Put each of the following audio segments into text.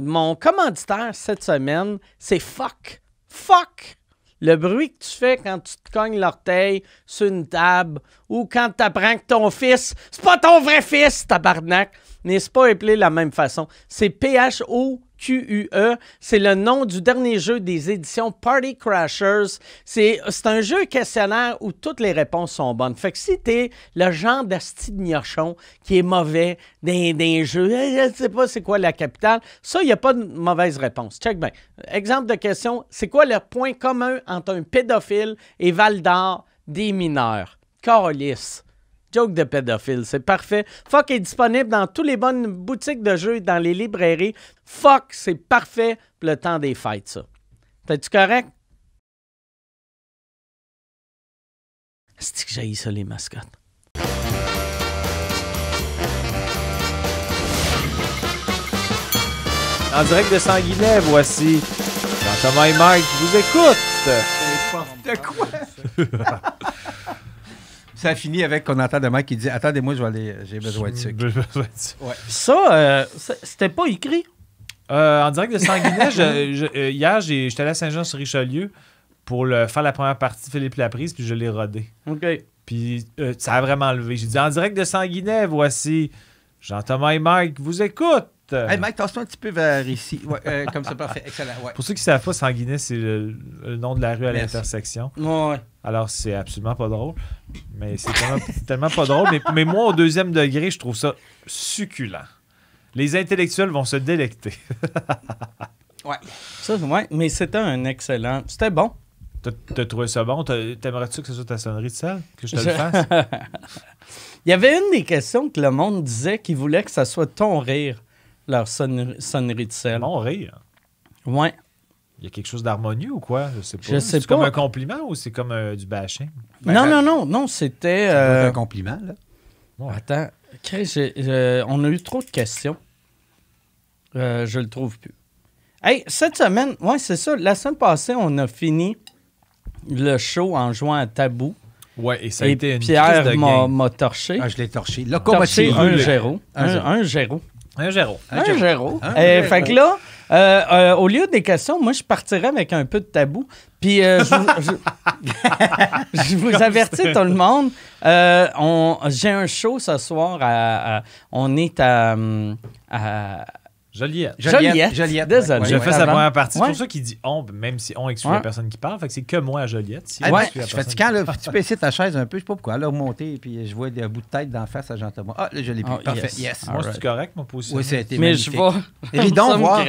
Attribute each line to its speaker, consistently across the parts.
Speaker 1: Mon commanditaire cette semaine, c'est fuck. Fuck! Le bruit que tu fais quand tu te cognes l'orteil sur une table ou quand tu apprends que ton fils, c'est pas ton vrai fils, tabarnak, n'est ce pas appelé de la même façon. C'est P-H-O-Q-U-E. C'est le nom du dernier jeu des éditions Party Crashers. C'est un jeu questionnaire où toutes les réponses sont bonnes. Fait que si t'es le genre d'Asty qui est mauvais d'un jeu, je sais pas c'est quoi la capitale, ça, il n'y a pas de mauvaise réponse. Check bien. Exemple de question, c'est quoi le point commun entre un pédophile et Val d'Or des mineurs? Carlis. Joke de pédophile, c'est parfait. Fuck est disponible dans toutes les bonnes boutiques de jeux et dans les librairies. Fuck, c'est parfait pour le temps des fêtes, ça. T'es-tu correct? C'est que j'ai ça, les mascottes.
Speaker 2: En direct de Sanguinet, voici Jean-Thomas et Mike vous écoute. quoi?
Speaker 3: ça finit avec qu'on entend Mike qui dit Attendez-moi, je vais aller, j'ai besoin de sucre.
Speaker 2: Euh, ça, c'était pas écrit. Euh, en direct de Sanguinet, euh, hier, j'étais allé à Saint-Jean-sur-Richelieu pour faire la première partie de Philippe Laprise, puis je l'ai rodé. OK. Puis ça a vraiment levé. J'ai dit En direct de Sanguinet, voici Jean-Thomas et Mike vous écoute euh, hey
Speaker 3: Mike, tasse-toi un petit peu vers ici. Euh, comme ça, parfait. Excellent.
Speaker 2: Pour ceux qui ne savent pas, Sanguinet, c'est le, nom de la rue à l'intersection. Ouais. Alors, c'est absolument pas drôle. Mais c'est tellement, pas drôle. Mais, moi, au deuxième degré, je trouve ça succulent. Les intellectuels vont se délecter. ouais. Mais c'était un excellent. C'était bon. T'as
Speaker 1: trouvé ça bon? T'aimerais-tu que ce soit ta sonnerie de ça? Que je te le fasse? Il y avait une des questions que le monde disait qu'il voulait que ça soit ton rire leur sonnerie, de sel.
Speaker 2: Mon rire. Ouais. Il y a quelque chose d'harmonieux ou quoi? Je sais pas. c'est comme un compliment ou c'est comme euh, du bashing?
Speaker 1: Ben, non, non, non, non, c'était. Euh, un compliment, là. Attends, euh, on a eu trop de questions. Euh, je le trouve plus. Hey, cette semaine, ouais, c'est ça. La semaine passée, on a fini le show en jouant à Tabou. Ouais, et ça a été une Pierre m'a torché. Ah, je l'ai torché. le Locomotive. un Un Un un
Speaker 2: un géro. Un, eh, fait que là,
Speaker 1: euh, euh, au lieu des questions, moi, je partirais avec un peu de tabou. Puis euh, je, vous avertis tout le monde, j'ai un show ce soir. on est à Joliette. Joliette. Joliette. Désolé. je fais sa première partie. C'est pour ça
Speaker 2: qu'il dit on, même si on exclut la personne qui parle. Fait que c'est que moi à Joliette. ouais, je suis fatiguant. Là, tu peux
Speaker 3: essayer ta chaise un peu. Je sais pas pourquoi. Là, remonter, puis je vois des bouts de tête d'en face à Jean-Thomas. Ah, là, je l'ai ah, pris. Parfait. Yes. yes. Moi, c'est correct, ma position. Oui, c'était Mais magnifique. je vais. Ridon, voir.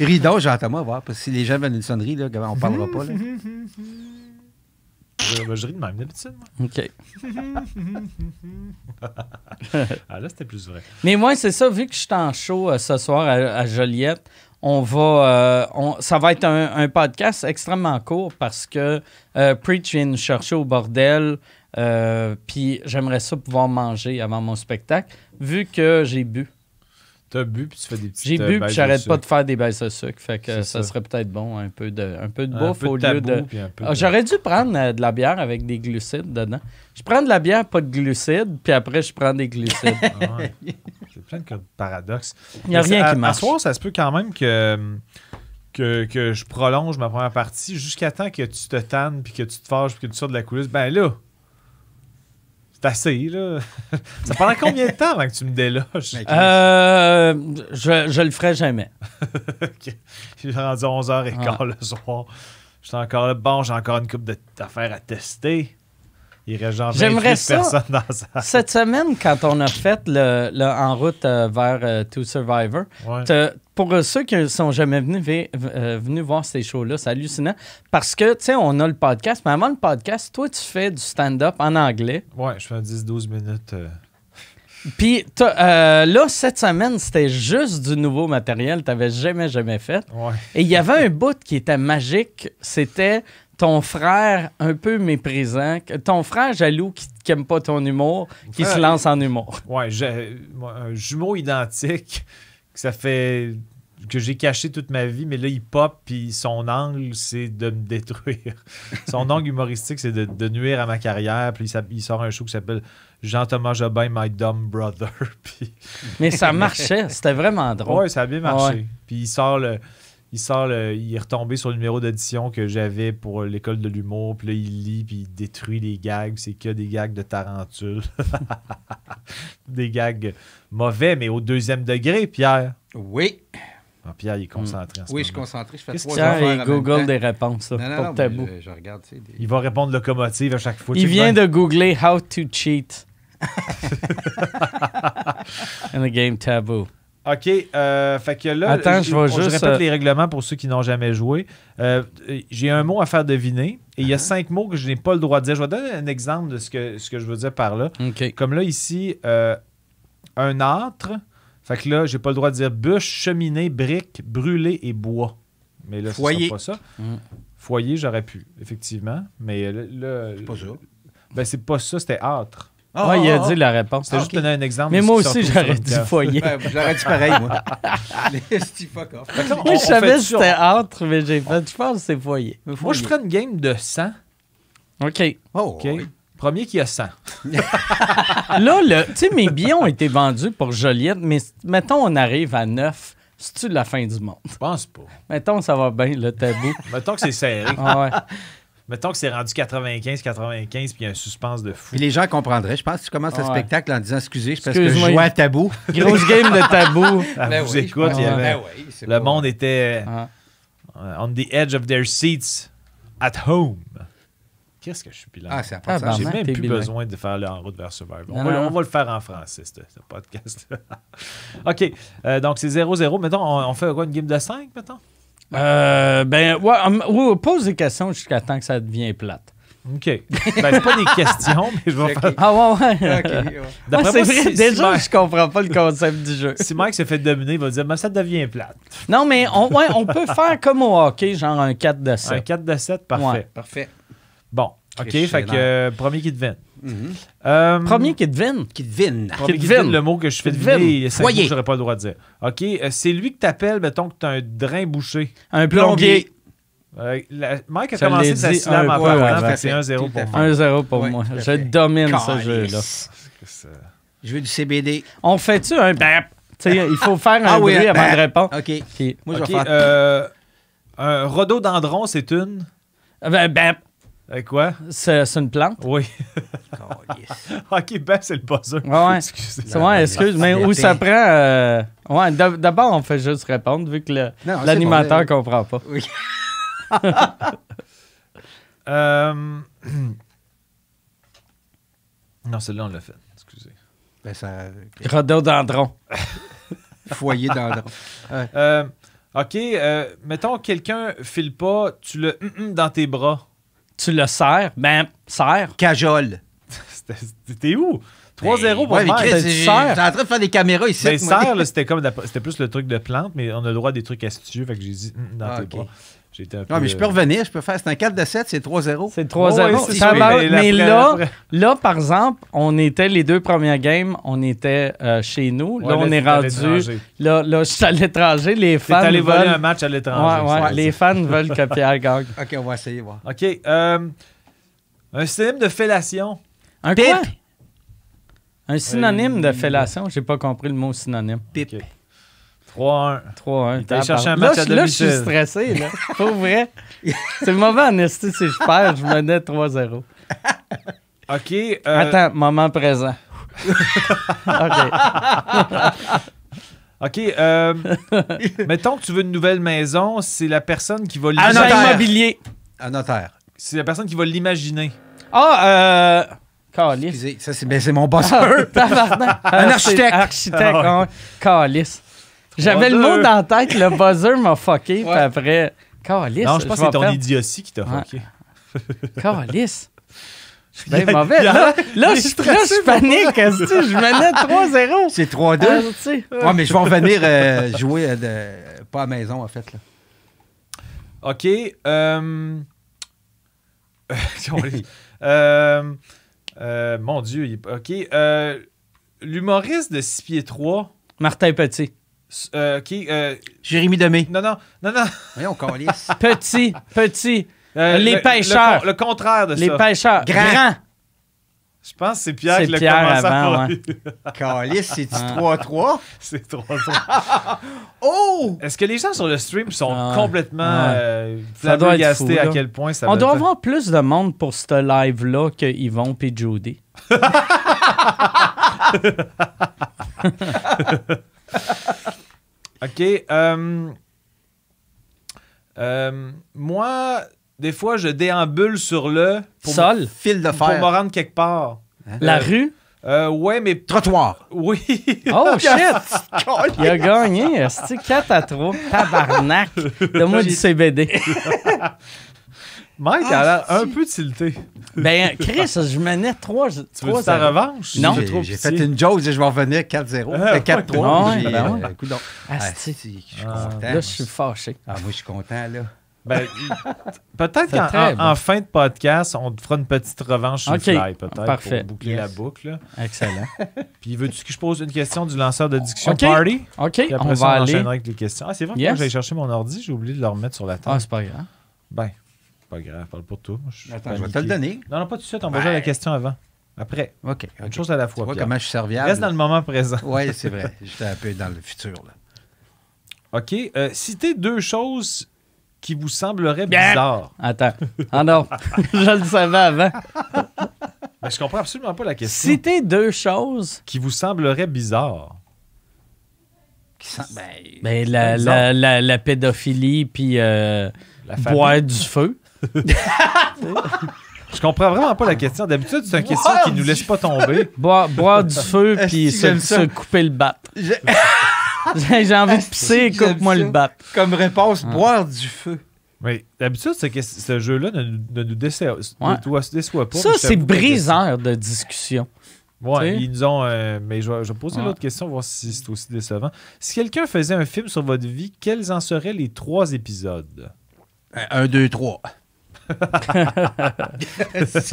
Speaker 3: Ridon, Jean-Thomas, voir. Parce que si les gens veulent une sonnerie, là, on parlera
Speaker 1: pas. Là. Je, ris de même d'habitude, OK.
Speaker 2: ah, là, c'était plus vrai.
Speaker 1: Mais moi, c'est ça, vu que je suis en show euh, ce soir à, Joliette, on va, euh, on, ça va être un, podcast extrêmement court parce que euh, Preach vient chercher au bordel. Euh, puis j'aimerais ça pouvoir manger avant mon spectacle, vu que j'ai bu. T'as bu, puis tu fais des petites J'ai bu, euh, puis j'arrête pas de faire des baisses de sucre. Fait que ça, serait peut-être bon, un peu de, un peu de bouffe au lieu ah, de. J'aurais dû prendre euh, de la bière avec des glucides dedans. Je prends de la bière, pas de
Speaker 2: glucides, puis après,
Speaker 1: je prends des glucides. J'ai ah
Speaker 2: C'est plein de paradoxes. Il n'y a rien qui marche. À soir, ça se peut quand même que. Que, je prolonge ma première partie jusqu'à temps que tu te tannes puis que tu te fâches puis que tu sors de la coulisse, ben là, Facile, là. Ça prend combien de temps avant que tu me déloges? Euh, je, je le ferai jamais. je J'ai rendu 11h15 ah. le soir. J'étais encore là. Bon, j'ai encore une coupe d'affaires à tester. Il reste genre
Speaker 1: dans ça. Cette semaine, quand on a fait le, en route euh, vers Two euh, To Survivor, pour ceux qui ne sont jamais euh, venus, voir ces shows-là, c'est hallucinant. Parce que, tu sais, on a le podcast, mais avant le podcast, toi, tu fais du stand-up en anglais.
Speaker 2: Ouais, je fais 10-12 minutes.
Speaker 1: Puis là, cette semaine, c'était juste du nouveau matériel tu tu jamais, jamais fait. Et il y avait un bout qui était magique. C'était ton frère un peu méprisant, ton frère jaloux qui n'aime pas ton
Speaker 2: humour, qui se lance en humour. Ouais, un jumeau identique que ça fait que j'ai caché toute ma vie, mais là, il pop, puis son angle, c'est de me détruire. son angle humoristique, c'est de, nuire à ma carrière. Puis il, sort un show qui s'appelle Jean-Thomas Jobin, My Dumb Brother. Mais ça marchait, c'était vraiment drôle. Ouais, ça a bien marché. Puis il sort le il sort, il est retombé sur le numéro d'édition que j'avais pour l'école de l'humour. Puis là, il lit, puis il détruit les gags. C'est que des gags de tarentule. des gags mauvais, mais au deuxième degré, Pierre. Oui. Ah, Pierre, il est concentré. oui, je suis concentré. Je fais trois Pierre, Google des réponses. Il va répondre locomotive à chaque fois. Il vient
Speaker 1: de googler How to
Speaker 2: cheat. In the game taboo. OK. Euh, fait que là, je, répète euh, les règlements pour ceux qui n'ont jamais joué. Euh, j'ai un mot à faire deviner et il y a uh-huh. cinq mots que je n'ai pas le droit de dire. Je vais donner un exemple de ce que, ce que je veux dire par là. Comme là, ici, un âtre. Fait que là, j'ai pas le droit de dire bûche, cheminée, brique, brûlé et bois. Mais là, Foyer. pas ça. Mm. Foyer, j'aurais pu, effectivement. Mais là. là c'est pas ça. Ben, c'est pas ça, c'était âtre. Ah, il a ah, dit ah. la réponse. C'était juste donner un exemple. Mais moi aussi, j'aurais dit foyer. j'aurais dit pareil, moi. fuck off. moi, je savais que c'était
Speaker 1: entre, mais j'ai fait, je pense que c'est foyer. Moi, je ferais une game de 100. OK. Oh, OK. Premier qui a 100. là, tu sais, mes billets ont été vendus pour Joliette, mais mettons, on arrive à 9. C'est-tu la fin du monde? Je pense pas. Mettons, ça va bien, le tabou. mettons que c'est serré. Ah, ouais.
Speaker 2: Mettons que c'est rendu 95-95 puis un suspense de fou. les gens
Speaker 1: comprendraient.
Speaker 3: Je pense que tu commences le spectacle en disant Excusez,
Speaker 2: je parce que je vois tabou. Grosse game de tabou. à ah, ben vous écoute, il y avait- ben le monde était ah. euh, on the edge of their seats at home. Qu'est-ce que je suis bilan Ah, c'est J'ai même plus besoin de faire le en route vers Survivor. On, va, le- on va le faire en français, ce, podcast OK. Euh, donc, c'est 0-0. Mettons, on, on fait quoi, une game de 5, mettons? Euh, ben, ouais, um, pose des questions jusqu'à temps que ça devienne plate. OK. Ben, c'est pas des questions, mais je vais faire. Ah ouais, ouais. D'après moi, Déjà, je je comprends pas le concept du jeu. Si Mike se fait dominer, il va dire, mais ça devient plate.
Speaker 1: Non, mais on, on peut faire comme au hockey, genre un 4 de 7. Un 4 de 7, parfait. Parfait.
Speaker 2: Bon, OK, fait que euh, premier qui devine. Mm-hmm. euh, Premier qui devine. Qui devine. qui devine le mot que je fais deviner. Il y a j'aurais pas le droit de dire. OK. Euh, c'est lui que t'appelles, mettons que t'as un drain bouché. Un plombier. Euh, la... Mike a commencé sa syllabe en parlant, c'est 1-0 pour moi. 1-0 pour moi. Je
Speaker 1: domine ce jeu-là.
Speaker 2: Je veux du CBD. On fait-tu un bap? il faut faire un ah avant de répondre. OK. moi, je vais faire... Euh, un rhododendron, c'est une... Ben, bap. Euh, quoi? C'est une plante? Oui. ok, ben c'est le buzzer. Ouais, excusez. Ouais, excuse, mais où ça prend...
Speaker 1: Euh, ouais, d'abord, on fait juste répondre, vu que l'animateur ne comprend pas. Oui.
Speaker 2: Euh, non, celle-là, on l'a fait. Excusez. Ben, ça... Foyer dendron. OK, mettons, quelqu'un file pas, tu le hum, hum, dans tes bras tu le sers, ben, serre. Cajole. C'était où? 3-0 ben, pour ouais, Chris, ben, T'es en train de faire des caméras ici. Ben, mais serre, c'était comme c'était plus le truc de plante, mais on a le droit à des trucs astucieux. Fait que j'ai dit, hum, dans ah, tes bras non, mais je peux
Speaker 3: revenir, je peux faire. C'est un 4 de 7, c'est 3-0. C'est 3-0. mais, là,
Speaker 1: là, par exemple, on était les deux premières games, on était euh, chez nous. là, on est rendu. Là, là, je suis à l'étranger. Les fans. allé veulent... un match à l'étranger. les fans veulent que Pierre gagne. OK, on va
Speaker 2: essayer. Voir. OK. Euh, un synonyme de fellation. Un Pip. quoi?
Speaker 1: Un synonyme de euh, fellation. J'ai pas compris le mot synonyme. Pip.
Speaker 2: 3-1. 3-1. un match là, à Là, je suis stressé, là.
Speaker 1: Pour vrai. C'est le moment esti si je perds, je me 3-0. OK. Euh, Attends, moment présent.
Speaker 2: OK. OK. Euh, mettons que tu veux une nouvelle maison, c'est la personne qui va l'imaginer. Un immobilier. Un notaire. C'est la personne qui va l'imaginer. Ah, euh. Calice. Excusez, ça, c'est ben, mon boss Ah, un architecte. Architecte, ah, hein.
Speaker 1: J'avais le mot dans la tête, le buzzer m'a fucké, puis après. Calice, non, je pense que c'est ton
Speaker 2: idiotie qui t'a fucké.
Speaker 1: Calice.
Speaker 2: Je suis bien mauvais. Là, là, je, là, je panique. je menais 3-0. C'est 3-2. Ah, ouais, mais je vais revenir euh,
Speaker 3: jouer euh, pas à maison, en fait.
Speaker 2: OK. Euh, mon Dieu. OK. L'humoriste de 6 pieds 3. Martin Petit qui, euh, euh, Jérémy Demé. Non, non, non, non. Voyons, qu'on Petit, petit. Euh, euh, les pêcheurs. Le, contraire de ça. Les pêcheurs. Grand. Je pense que c'est Pierre qui l'a commencé avant, ah. à parler. C'est 3-3. oh! Est-ce que les gens sur le stream sont ah, complètement ah, à quel point ça On doit
Speaker 1: avoir plus de monde pour ce live-là que Yvon et Jody.
Speaker 2: OK. Euh, euh, moi, des fois, je déambule sur le... Sol? Fil de Pour me rendre quelque part. Hein? La euh, rue? Euh, ouais, mais... Trottoir. Oui. Oh shit! Il a gagné,
Speaker 1: c'est 4 à 3. Tabarnak! Donne-moi du CBD. Mike ah, a l'air un peu tilté. Ben, Chris, je menais 3 Tu veux ta
Speaker 3: revanche? Non. J'ai fait une joke, je vais revenir 4-0. Euh, 4-3. Ouais, ben, je suis ah, content. Là, je suis
Speaker 2: fâché. Ah, moi, je suis content, là. Ben, peut-être qu'en en, fin de podcast, on te fera une petite revanche sur fly, peut-être, pour boucler la boucle. Excellent. Puis veux-tu que je pose une question du lanceur de discussion Party? OK, on va aller. avec les questions. Ah, c'est vrai que moi, j'ai cherché mon ordi, j'ai oublié de le remettre sur la table. Ah, c'est pas grave. Ben, pour je vais te le donner. Non, non, pas tout de suite. On va jouer à la ben, question avant. Après. OK. Une chose à la fois. comment je suis serviable. Reste dans le moment présent. oui, c'est vrai. J'étais un peu dans le futur. Là. OK. Euh, citez deux choses qui vous sembleraient bizarres. Attends. Ah non. je le savais avant. Ben, je comprends absolument pas la question. Citez deux choses qui vous sembleraient bizarres. ben,
Speaker 1: ben, ben la, la, la, pédophilie puis euh, boire du
Speaker 2: feu. Je comprends vraiment pas la question. D'habitude, c'est une question qui nous laisse pas tomber. Boire, du feu puis se, couper le bat. J'ai- envie de
Speaker 1: pisser, coupe-moi le bat. Comme réponse, boire du
Speaker 2: feu. Oui. D'habitude, ce, ce jeu-là ne, nous- déçoit, pas. Ça, c'est briseur de discussion. Ouais, ils nous ont. Euh, mais je vais, poser l'autre question, voir si c'est aussi décevant. Si quelqu'un faisait un film sur votre vie, quels en seraient les trois épisodes Un, deux, trois.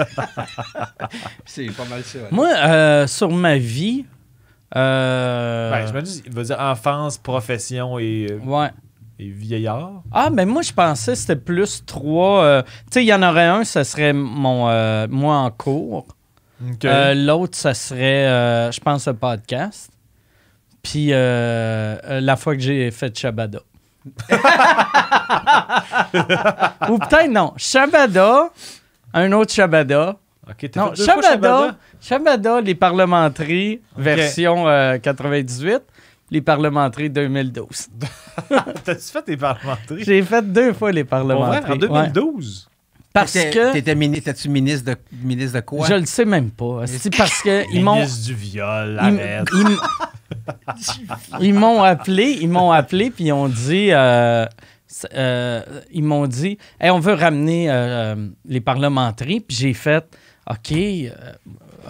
Speaker 2: c'est pas mal ça. Moi, euh, sur ma vie. Euh, ben, je me dis, enfance, profession et. Euh, ouais. Et vieillard.
Speaker 1: Ah, mais ben moi, je pensais que c'était plus trois. tu sais, il y en aurait un, ça serait mon, moi en cours. L'autre, ça serait, je pense, le podcast. Puis la fois que j'ai fait Shabada. Ou peut-être non. Shabada, un autre Shabada. Okay, non, Shabada, les parlementeries, version 98 euh, les parlementeries 2012.
Speaker 2: T'as-tu fait les parlementeries? J'ai
Speaker 1: fait deux fois les parlementaires. En 2012?
Speaker 3: Parce que. T'étais ministre, ministre de, ministre de quoi? Je le sais même pas. C'est parce que. ils ministre du viol,
Speaker 1: Ils, m'ont appelé, ils m'ont appelé, puis ils ont dit. Euh, euh ils m'ont dit, hey, on veut ramener euh, euh, les parlementaires. Puis j'ai fait, OK, euh,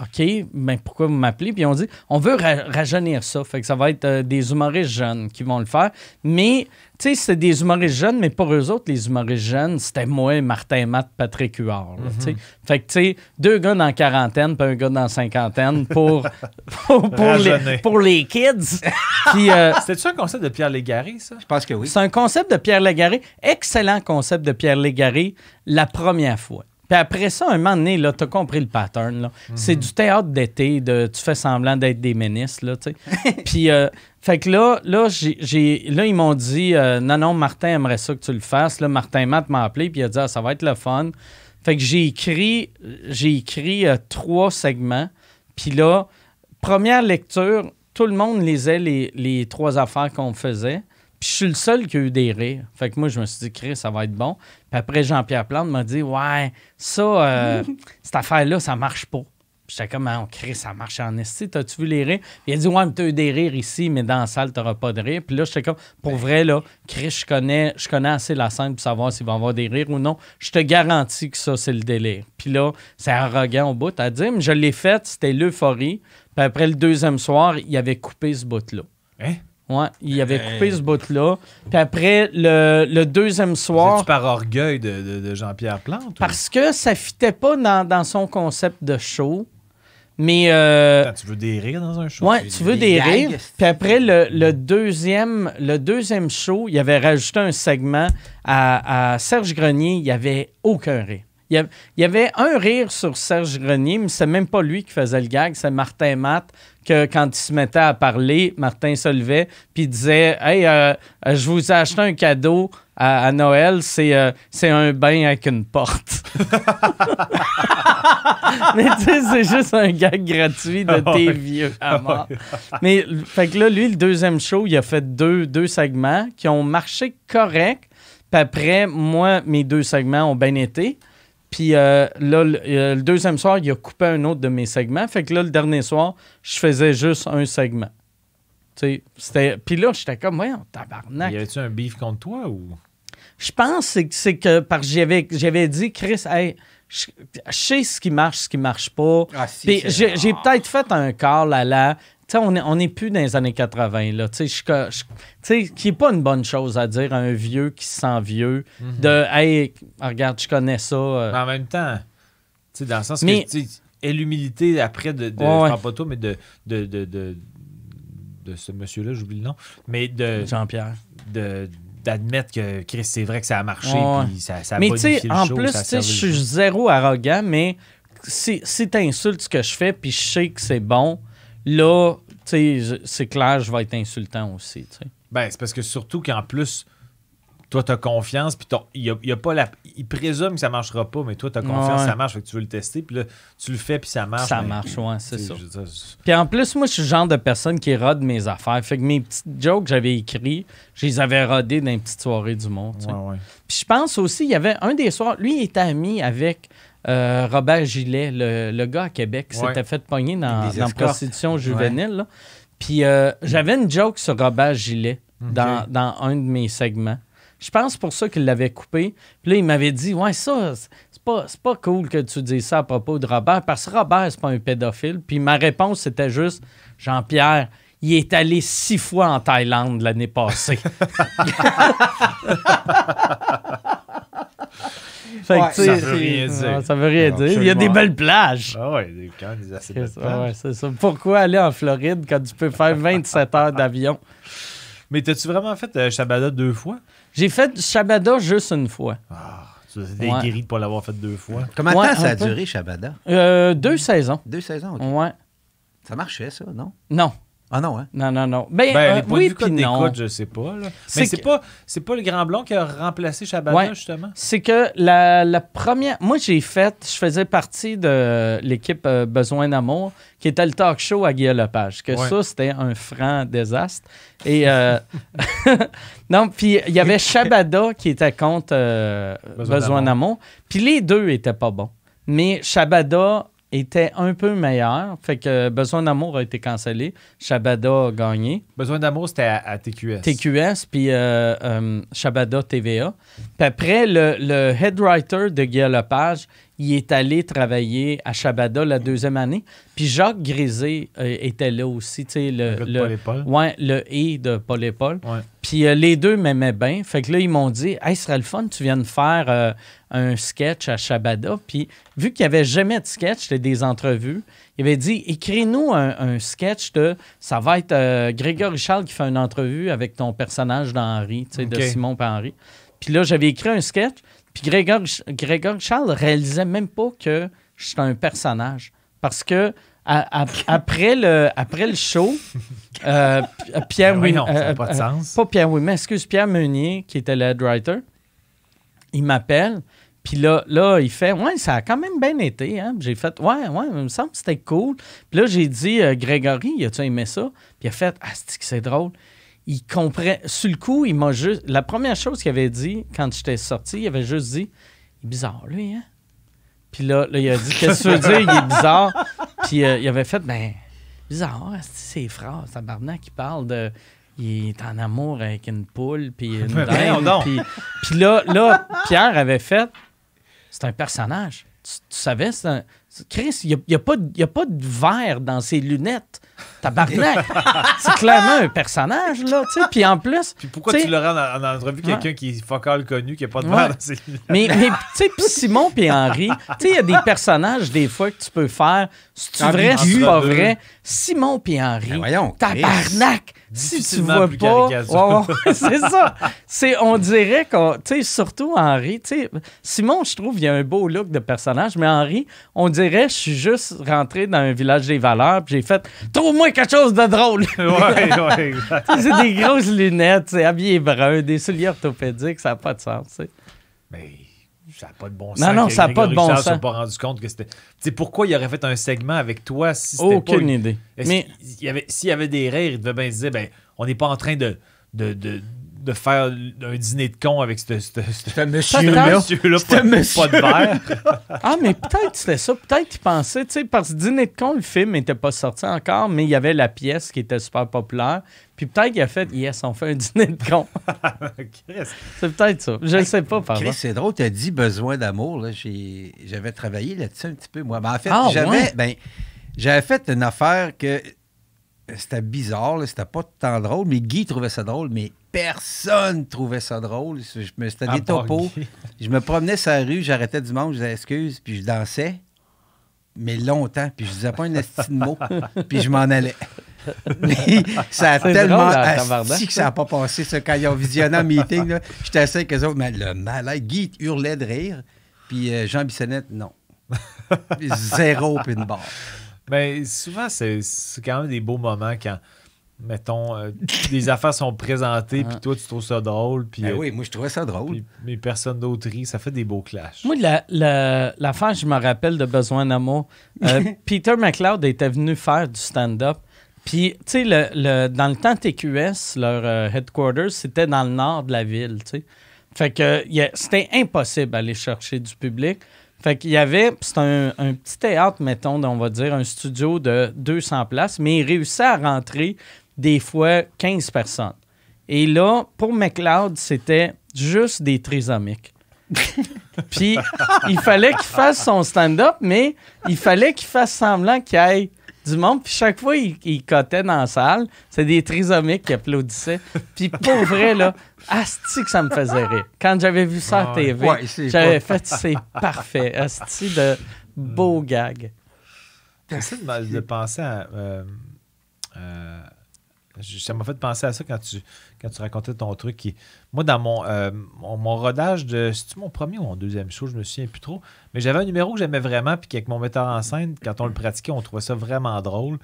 Speaker 1: OK, mais pourquoi vous m'appelez? Puis on dit, on veut rajeunir ça. Fait que ça va être euh, des humoristes jeunes qui vont le faire. Mais, tu sais, c'est des humoristes jeunes, mais pour eux autres, les humoristes jeunes, c'était moi, Martin Matt, Patrick Huard. Mm-hmm. Fait que, tu sais, deux gars dans la quarantaine, pas un gars dans la cinquantaine pour, pour, les, kids. C'est euh, C'était-tu un concept de Pierre Légaré, ça? Je pense que oui. C'est un concept de Pierre Légaré. Excellent concept de Pierre Légaré la première fois. Puis après ça, un moment donné, là, t'as compris le pattern. C'est mhm. du théâtre d'été, de tu fais semblant d'être des ministres, Puis, euh, fait que là, là, j'ai, là ils m'ont dit, euh, non, non, Martin aimerait ça que tu le fasses. Là, Martin Matt m'a appelé, puis il a dit, ah, ça va être le fun. Fait que j'ai écrit, j'ai écrit euh, trois segments. Puis là, première lecture, tout le monde lisait les, les trois affaires qu'on faisait. Puis je suis le seul qui a eu des rires. Fait que moi, je me suis dit, Chris, ça va être bon. Puis après, Jean-Pierre Plante m'a dit, ouais, ça, euh, cette affaire-là, ça marche pas. J'étais comme, on ah, Chris, ça marche en esti. T'as-tu vu les rires? Puis il a dit, ouais, mais t'as eu des rires ici, mais dans la salle, t'auras pas de rires. Puis là, j'étais comme, pour ben. vrai, là, Chris, je connais, je connais assez la scène pour savoir s'il va y avoir des rires ou non. Je te garantis que ça, c'est le délire. Puis là, c'est arrogant au bout à dit, « mais je l'ai fait, c'était l'euphorie. Puis après le deuxième soir, il avait coupé ce bout-là. Hein? il avait coupé ce bout-là. Puis après, le, deuxième soir.
Speaker 2: par orgueil de, Jean-Pierre
Speaker 1: Plante? Parce que ça fitait pas dans, son concept de show.
Speaker 2: Mais. Euh, tu veux des rires dans un show? Ouais, tu veux des, rires.
Speaker 1: Puis après, le, deuxième, le deuxième show, il avait rajouté un segment à, à Serge Grenier. Il n'y avait aucun rire. Il y, avait un rire sur Serge Grenier, mais c'est même pas lui qui faisait le gag, c'est Martin Matt, que quand il se mettait à parler, Martin se levait, puis disait Hey, euh, euh, je vous ai acheté un cadeau à, Noël, euh, c'est un bain avec une porte. mais tu sais, c'est juste un gag gratuit de ah tes vieux ah mais fait là, lui, le deuxième show, il a fait deux, deux segments qui ont marché correct. Puis après, moi, mes deux segments ont bien été. Puis euh, là, euh, le, deuxième soir, il a coupé un autre de mes segments. Fait que là, le dernier soir, je faisais juste un segment. c'était... Puis là, j'étais comme, voyons, tabarnak. Y avait-tu un beef contre toi ou. Je pense que c'est que, parce que j'avais dit, Chris, hey, je sais ce qui marche, ce qui marche pas. Ah, si, Puis j'ai, peut-être fait un call à la on n'est est plus dans les années 80. Là. qui n'est pas une bonne chose à dire à un vieux qui se sent vieux mhm. de Hey, regarde, je connais ça.
Speaker 2: Euh. en même temps, dans le sens que. Et l'humilité après de. pas toi, mais de, de, ce monsieur-là, j'oublie le nom. Mais de. Jean-Pierre. d'admettre que c'est vrai que ça a marché. Puis ça, ça a mais tu en plus, je suis
Speaker 1: zéro arrogant, mais si, si tu insultes ce que je fais, puis je sais que c'est
Speaker 2: bon, là, c'est clair, je vais être insultant aussi. sais Ben, c'est parce que surtout qu'en plus, toi, t'as confiance, puis il a, pas la. Il présume que ça marchera pas, mais toi, t'as confiance, ça marche, fait que tu veux le tester, puis là, tu le fais, puis ça marche. Ça marche, ouais, c'est ça.
Speaker 1: Puis en plus, moi, je suis le genre de personne qui rode mes affaires. Fait que mes petites jokes que j'avais écrits, je les avais rodées dans une petite soirée du monde. Puis je pense aussi, il y avait un des soirs, lui, il était ami avec euh, Robert Gillet, le, gars à Québec, s'était fait pogner dans, dans prostitution juvénile. Puis euh, j'avais une joke sur Robert Gillet dans, un de mes segments. Je pense pour ça qu'il l'avait coupé. Puis là, il m'avait dit Ouais, ça, c'est pas, pas cool que tu dises ça à propos de Robert, parce que Robert, c'est pas un pédophile. Puis ma réponse, c'était juste Jean-Pierre, il est allé six fois en Thaïlande l'année passée. ça veut rien dire. Il y a des belles
Speaker 2: plages. Ah assez
Speaker 1: Pourquoi aller en Floride quand tu peux faire 27 heures d'avion? Mais t'as-tu vraiment fait euh, Shabada deux fois? J'ai fait Shabada juste une fois. Ah, tu as été guéri de pas l'avoir
Speaker 2: fait deux fois. Comment temps ça a duré, Shabada?
Speaker 1: Euh, deux saisons. Deux saisons, Ouais.
Speaker 2: Ça marchait, ça, non?
Speaker 1: Non. Ah non, hein? Non, non, non. Ben, ben euh, oui, je sais pas. Là. Mais
Speaker 2: c'est pas, le Grand Blanc qui a remplacé Shabada justement? C'est que la,
Speaker 1: première... Moi, j'ai fait... Je faisais partie de l'équipe euh, Besoin d'amour, qui était le talk show à Guillaume Lepage. Que ça, c'était un franc désastre. Et... Euh, non, puis il y avait Chabada qui était contre Besoin, Besoin d'amour. Puis les deux étaient pas bons. Mais Chabada était un peu meilleur. Fait que euh, Besoin d'amour a été cancellé. Shabada a gagné. Besoin d'amour, c'était à, TQS. TQS, puis euh, euh, Shabada TVA. Puis après, le, le head writer de Guy Lepage, il est allé travailler à Chabada la deuxième année. Puis Jacques Grisé euh, était là aussi, tu sais, le, le, le et de Paul et Paul. Puis euh, les deux m'aimaient bien. Fait que là, ils m'ont dit Hey, ce serait le fun, tu viennes faire euh, un sketch à Chabada. Puis vu qu'il n'y avait jamais de sketch, c'était des entrevues, il avait dit Écris-nous un, sketch de. Ça va être Grégory Charles qui fait une entrevue avec ton personnage d'Henri, tu de Simon Henri. Puis là, j'avais écrit un sketch. Puis Grégor, Charles réalisait même pas que j'étais un personnage. Parce que après, le, après le show, euh, euh, Pierre ben oui, non, euh, pas, de sens. pas Pierre Meunier, mais excuse, Pierre Meunier, qui était le head writer, il m'appelle. Puis là, là, il fait Ouais, ça a quand même bien été. Hein? J'ai fait Ouais, ouais, il me semble que c'était cool. Puis là, j'ai dit Grégory, as-tu aimé ça Puis il a fait Ah, c'est drôle il comprend. Sur le coup, il m'a juste. La première chose qu'il avait dit quand j'étais sorti, il avait juste dit Il est bizarre, lui, hein? Puis là, là il a dit Qu'est-ce que tu veux dire, il est bizarre? Puis euh, il avait fait Ben, bizarre, hein, c'est ces phrases, tabarnak, qui parle de. Il est en amour avec une poule, puis une ben, puis, là, là, Pierre avait fait C'est un personnage. Tu, savais, c'est un. Chris, il n'y y a, a pas de verre dans ses lunettes. Tabarnak! c'est clairement un personnage, là, tu sais. Puis en plus. Puis pourquoi tu le
Speaker 2: rends en, entrevue quelqu'un qui est focal connu, qui n'a pas de verre dans ses Mais, mais tu
Speaker 1: sais, puis Simon puis Henri, tu sais, il y a des personnages, des fois, que tu peux faire. C'est vrai, c'est pas vrai. Simon puis Henri. Ben Tabarnak!
Speaker 2: Si tu vois pas. c'est
Speaker 1: ça. C'est, on dirait qu'on. Tu sais, surtout Henri, tu sais. Simon, je trouve, il a un beau look de personnage, mais Henri, on dirait, je suis juste rentré dans un village des valeurs, puis j'ai fait moins moi quelque chose de drôle. ouais, ouais, c'est des grosses lunettes, c'est habillé brun, des souliers orthopédiques, ça n'a pas de sens.
Speaker 2: Mais ça n'a pas de bon sens. Non, non, ça n'a pas de bon sens. Ils ne pas rendu compte que c'était. Tu sais, pourquoi il aurait fait un segment avec toi si c'était. Aucune pas... idée. Mais s'il y, avait... y avait des rires, il devait bien se dire ben, on n'est pas en train de, de, de de faire un dîner de con avec ce, ce, ce, monsieur-là. pas, de verre.
Speaker 1: ah, mais peut-être c'était ça. Peut-être qu'il pensait, tu sais, parce que dîner de con, le film n'était pas sorti encore, mais il y avait la pièce qui était super populaire. Puis peut-être qu'il a fait Yes, on fait un dîner de con. c'est peut-être ça. Je ne sais pas, par Chris, c'est
Speaker 3: drôle, tu as dit besoin d'amour. J'avais travaillé là-dessus un petit peu, moi. Mais ben, en fait, ah, ben, j'avais fait une affaire que c'était bizarre, c'était pas tant drôle, mais Guy trouvait ça drôle, mais personne trouvait ça drôle. C'était des topos. Je me promenais sur la rue, j'arrêtais du monde, je disais excuse, puis je dansais, mais longtemps, puis je disais pas un estime de mot, puis je m'en allais. ça a tellement si que ça n'a pas passé. Ça, quand ils ont visionné un meeting, j'étais assis avec eux autres, mais le malade, Guy hurlait de rire, puis euh, Jean Bissonnette, non. Zéro puis une barre.
Speaker 2: Mais ben, souvent, c'est quand même des beaux moments quand mettons, les euh, affaires sont présentées, puis ah. toi, tu trouves ça drôle. Puis, ben euh, oui, moi, je trouvais ça drôle. mais personne d'autre Ça fait des beaux clashs.
Speaker 1: Moi, l'affaire, la, je me rappelle de Besoin d'amour. Euh, Peter McLeod était venu faire du stand-up. Puis, tu sais, le, dans le temps TQS, leur headquarters, c'était dans le nord de la ville, tu Fait que c'était impossible d'aller chercher du public. Fait qu'il y avait, c'est un, petit théâtre, mettons, on va dire, un studio de 200 places, mais il réussissait à rentrer des fois 15 personnes. Et là, pour McLeod, c'était juste des trisomiques. Puis il fallait qu'il fasse son stand-up, mais il fallait qu'il fasse semblant qu'il y ait du monde. Puis chaque fois, il, cotait dans la salle. C'est des trisomiques qui applaudissaient. Puis pour vrai, là, asti que ça me faisait rire. Quand j'avais vu ça à ah, TV, télé j'avais fait « c'est parfait ».
Speaker 2: Asti de beau gag. J'essaie de, penser à... Euh, euh, ça m'a fait penser à ça quand tu, quand tu racontais ton truc. moi, dans euh, mon, mon, rodage de. C'est-tu mon premier ou mon deuxième show Je me souviens plus trop. Mais j'avais un numéro que j'aimais vraiment, puis qu'avec mon metteur en scène, quand on le pratiquait, on trouvait ça vraiment drôle.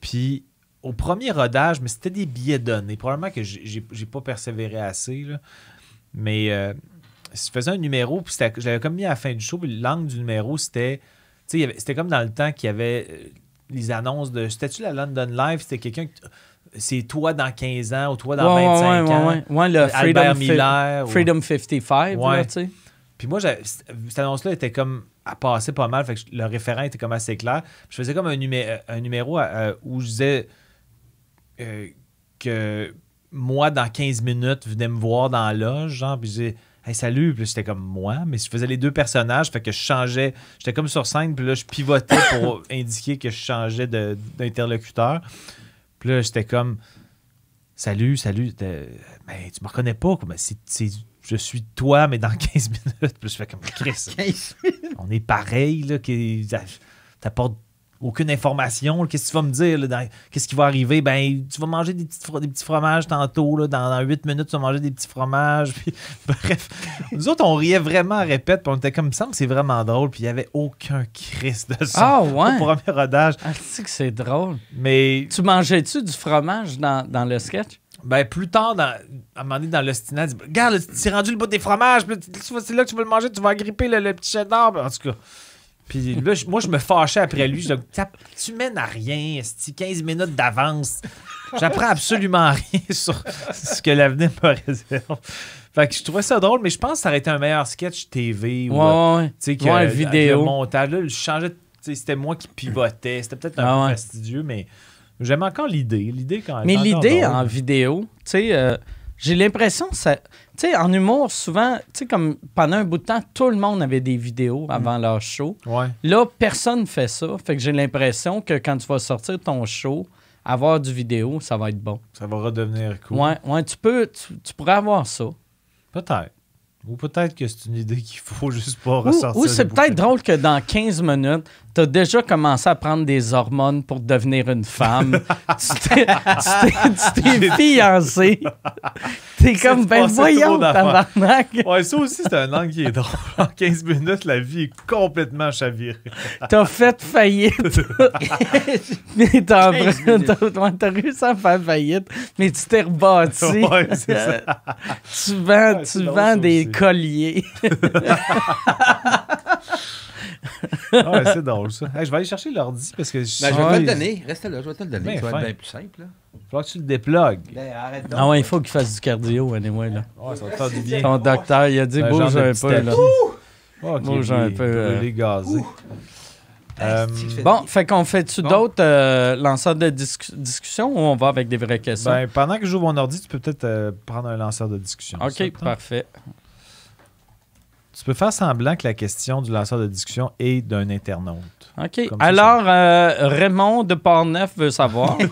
Speaker 2: Puis au premier rodage, mais c'était des billets donnés. Probablement que j'ai pas persévéré assez. Là. Mais euh, je faisais un numéro, puis j'avais comme mis à la fin du show, puis l'angle du numéro, c'était. C'était comme dans le temps qu'il y avait euh, les annonces de. C'était-tu la London Live? C'était quelqu'un. qui c'est toi dans 15 ans ou toi dans 25 ans. Ouais, Albert Miller. Freedom 55, tu sais. Puis moi, cette annonce-là était comme à passer pas mal. Fait le référent était comme assez clair. Je faisais comme un, euh, un numéro euh, où je disais euh, que moi, dans 15 minutes, venais me voir dans la loge, puis je disais Hey, salut! Puis c'était comme moi, mais je faisais les deux personnages, fait que je changeais. J'étais comme sur scène, puis là, je pivotais pour indiquer que je changeais d'interlocuteur là, j'étais comme Salut, salut. Mais ben, tu me reconnais pas. Comme, je suis toi, mais dans 15 minutes. plus je fais comme Chris. on est pareil. Là, t'apportes aucune information. Qu'est-ce que tu vas me dire? Qu'est-ce qui va arriver? Ben, tu vas manger des, petits, des petits fromages tantôt. dans, dans 8 minutes, tu vas manger des petits fromages. Puis, bref, nous autres, on riait vraiment à répète. Puis on était comme, ça me semble c'est vraiment drôle. Puis il n'y avait aucun crise de ça. Au premier rodage. Ah, tu sais que c'est drôle. Mais. Tu mangeais-tu du fromage dans, le sketch? Ben, plus tard, à un moment donné, dans l'ostinat, regarde, c'est rendu le bout des fromages, c'est là que tu vas le manger, tu vas agripper le, petit cheddar. En tout cas, puis là, moi, je me fâchais après lui. Je tu mènes à rien, 15 minutes d'avance. J'apprends absolument rien sur ce que l'avenir me réserve. Fait que je trouvais ça drôle, mais je pense que ça aurait été un meilleur sketch TV ou ouais, que, ouais, vidéo. Le montage, là, je changeais, c'était moi qui pivotais. C'était peut-être un ah, peu fastidieux, mais j'aime encore l'idée. L'idée quand même. Mais l'idée en
Speaker 1: vidéo, tu sais, euh, j'ai l'impression que ça tu sais, en humour, souvent, tu sais, comme pendant un bout de temps, tout le monde avait des vidéos mm. avant leur show. Là, personne ne fait ça. Fait que j'ai l'impression que quand tu vas sortir ton show, avoir du vidéo, ça va être bon. Ça va redevenir cool. Ouais,
Speaker 2: ouais tu, peux, tu pourrais avoir ça. Peut-être. Ou peut-être que c'est une idée qu'il faut juste pas ressortir. Ou, c'est peut-être
Speaker 1: drôle que dans 15 minutes, tu as déjà commencé à prendre des hormones pour devenir une
Speaker 2: femme. tu t'es fiancé. T'es comme, ben voyons, tabarnak. Ouais, ça aussi, c'est un angle qui est drôle. En 15 minutes, la vie est complètement chavirée. T'as fait faillite. Mais t'as
Speaker 1: réussi à faire faillite, mais tu t'es rebâti. Ouais, c'est ça. tu vends, tu vends des collier. Ah
Speaker 2: c'est drôle ça. je vais aller chercher l'ordi
Speaker 1: parce que je, ben, je vais te le
Speaker 3: donner. Reste là, je vais te le donner. Ben, tu ça être bien plus simple. Là.
Speaker 1: Faut que tu le déplogues. Ben, ah ouais, il faut qu'il fasse du cardio, anyway, là. du bien. Ton docteur, il a dit ben, bouge un peu là. Bouge un peu. Euh. Euh, ah, bon, fait qu'on fait-tu d'autres euh, lanceurs
Speaker 2: de discussion ou on va avec des vraies questions? pendant que j'ouvre mon ordi, tu peux peut-être prendre un lanceur de discussion. OK, parfait. Tu peux faire semblant que la question du lanceur de discussion est d'un internaute. OK. Alors,
Speaker 1: euh, Raymond de Portneuf veut savoir.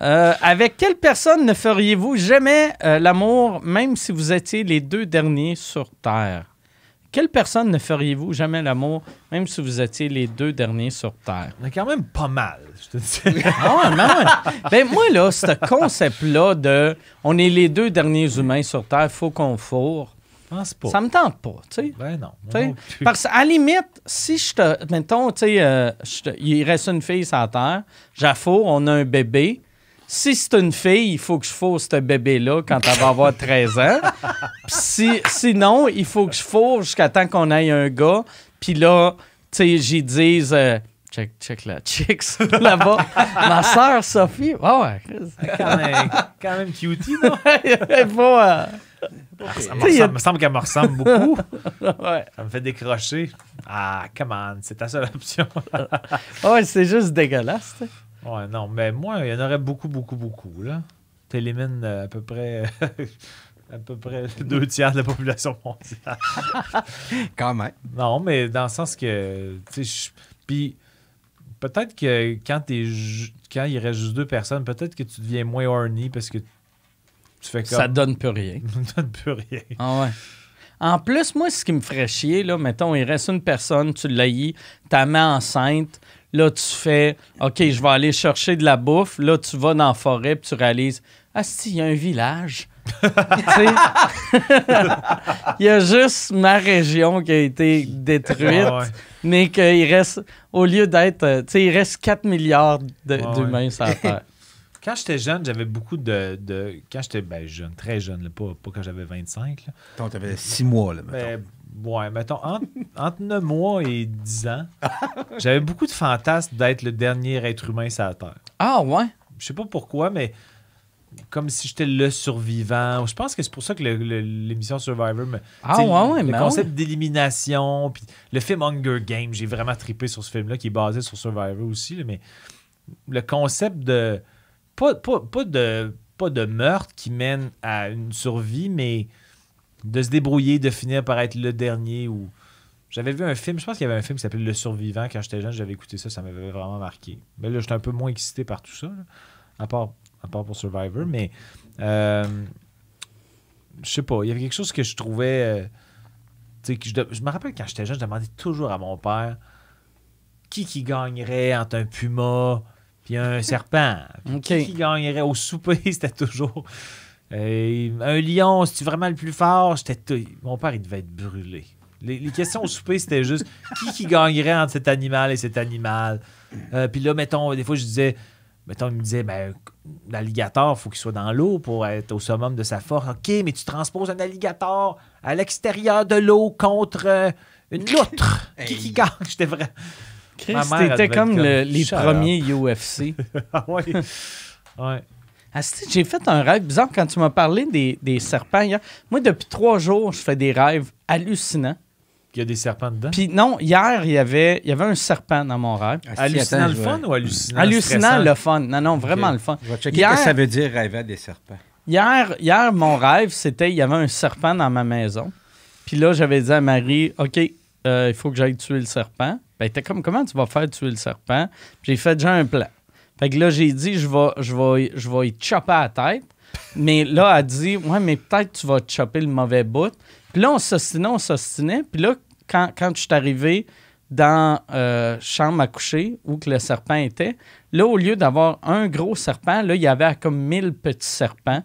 Speaker 1: Euh, avec quelle personne ne feriez-vous jamais euh, l'amour, même si vous étiez les deux derniers sur Terre? Quelle personne ne feriez-vous jamais l'amour, même si vous étiez les deux derniers sur Terre? On quand même pas mal,
Speaker 2: je te dis. non, ah
Speaker 1: non. Ben, moi, là, ce concept-là de on est les deux derniers humains sur Terre, faut qu'on fourre.
Speaker 2: Ça me tente pas, tu sais. Ben non.
Speaker 1: parce qu'à la limite, si je te. Mettons, tu sais, euh, il reste une fille sur la terre, j'affour, on a un bébé. Si c'est une fille, il faut que je fous ce bébé-là quand elle va avoir 13 ans. Si, sinon, il faut que je fous jusqu'à temps qu'on aille un gars. Puis là, tu sais, j'y dise. Euh, check, check la chicks là-bas. Ma sœur
Speaker 2: Sophie. Oh, ouais, Quand même, quand même cutie, non? pas, euh,
Speaker 1: ah, ça me, semble
Speaker 2: qu'elle me ressemble beaucoup. Ça me fait décrocher. Ah, come on, c'est ta seule option.
Speaker 1: ouais, c'est juste dégueulasse.
Speaker 2: Ouais, non, mais moi, il y en aurait beaucoup, beaucoup, beaucoup. là. Tu élimines euh, à peu près. à peu près deux tiers de la population mondiale. Quand même. Non, mais dans le sens que. Puis peut-être que quand, es, quand il reste juste deux personnes, peut-être que tu deviens moins horny parce que Ça donne plus rien. ça ah donne plus rien. En plus, moi, ce qui me ferait chier,
Speaker 1: là, mettons, il reste une personne, tu l'aïs, ta main enceinte, là, tu fais OK, je vais aller chercher de la bouffe, là, tu vas dans la forêt, puis tu réalises Ah, si, il y a un village. il y a juste ma région qui a été détruite, ah mais qu'il reste, au lieu d'être, euh, il reste 4 milliards ah d'humains sur la Terre.
Speaker 2: Quand j'étais jeune, j'avais beaucoup de. de quand j'étais ben, jeune, très jeune, pas, pas, quand j'avais 25. Quand t'avais 6 mois, là, mettons. Ben, ouais, mettons, entre, entre 9 mois et 10 ans, j'avais beaucoup de fantasmes d'être le dernier être humain sur la Terre. Ah, ouais? Je sais pas pourquoi, mais comme si j'étais le survivant. Je pense que c'est pour ça que l'émission Survivor me. Ah ouais, ouais, Le concept d'élimination, puis le film Hunger Games, j'ai vraiment tripé sur ce film-là qui est basé sur Survivor aussi, mais le concept de pas, de, pas de meurtre qui mène à une survie, mais de se débrouiller, de finir par être le dernier J'avais vu un film, je pense qu'il y avait un film qui s'appelait Le Survivant quand j'étais jeune, j'avais écouté ça, ça m'avait vraiment marqué. Mais là, j'étais un peu moins excité par tout ça, à, part, à pour Survivor, mais euh, je sais pas, il y avait quelque chose que je trouvais. Euh, je, je, me rappelle quand j'étais jeune, je demandais toujours à mon père qui qui gagnerait entre un puma puis un serpent. Qui gagnerait au souper, c'était toujours. Euh, un lion, si tu vraiment le plus fort, mon père, il devait être brûlé. Les, questions au souper, c'était juste qui qui gagnerait entre cet animal et cet animal. Euh, puis là, mettons, des fois, je disais, mettons, il me disait, ben, l'alligator, faut qu'il soit dans l'eau pour être au summum de sa force. OK, mais tu transposes un alligator à l'extérieur de l'eau contre euh, une loutre. Qui qui gagne? J'étais vraiment. C'était comme les premiers
Speaker 1: UFC. ah ouais. J'ai fait un rêve bizarre quand tu m'as parlé des, serpents Moi, depuis trois jours, je fais des rêves hallucinants. Il y a des serpents dedans? Puis non, hier, il y avait, il y avait un serpent dans mon rêve. hallucinant le fun ou hallucinant Hallucinant le fun. Non, non, vraiment le fun. quest ce que ça veut dire rêver à des serpents. Hier, hier mon rêve, c'était il y avait un serpent dans ma maison. Puis là, j'avais dit à Marie, OK, euh, il faut que j'aille tuer le serpent. Ben, t'es comme, comment tu vas faire tuer le serpent? J'ai fait, déjà un plan. Fait que là, j'ai dit, je vais, je je vais y chopper à la tête. mais là, elle a dit, ouais, mais peut-être tu vas chopper le mauvais bout. Puis là, on s'ostinait, on s'ostinait. Puis là, quand, quand je suis arrivé dans euh, chambre à coucher où que le serpent était, là, au lieu d'avoir un gros serpent, là, il y avait comme mille petits serpents.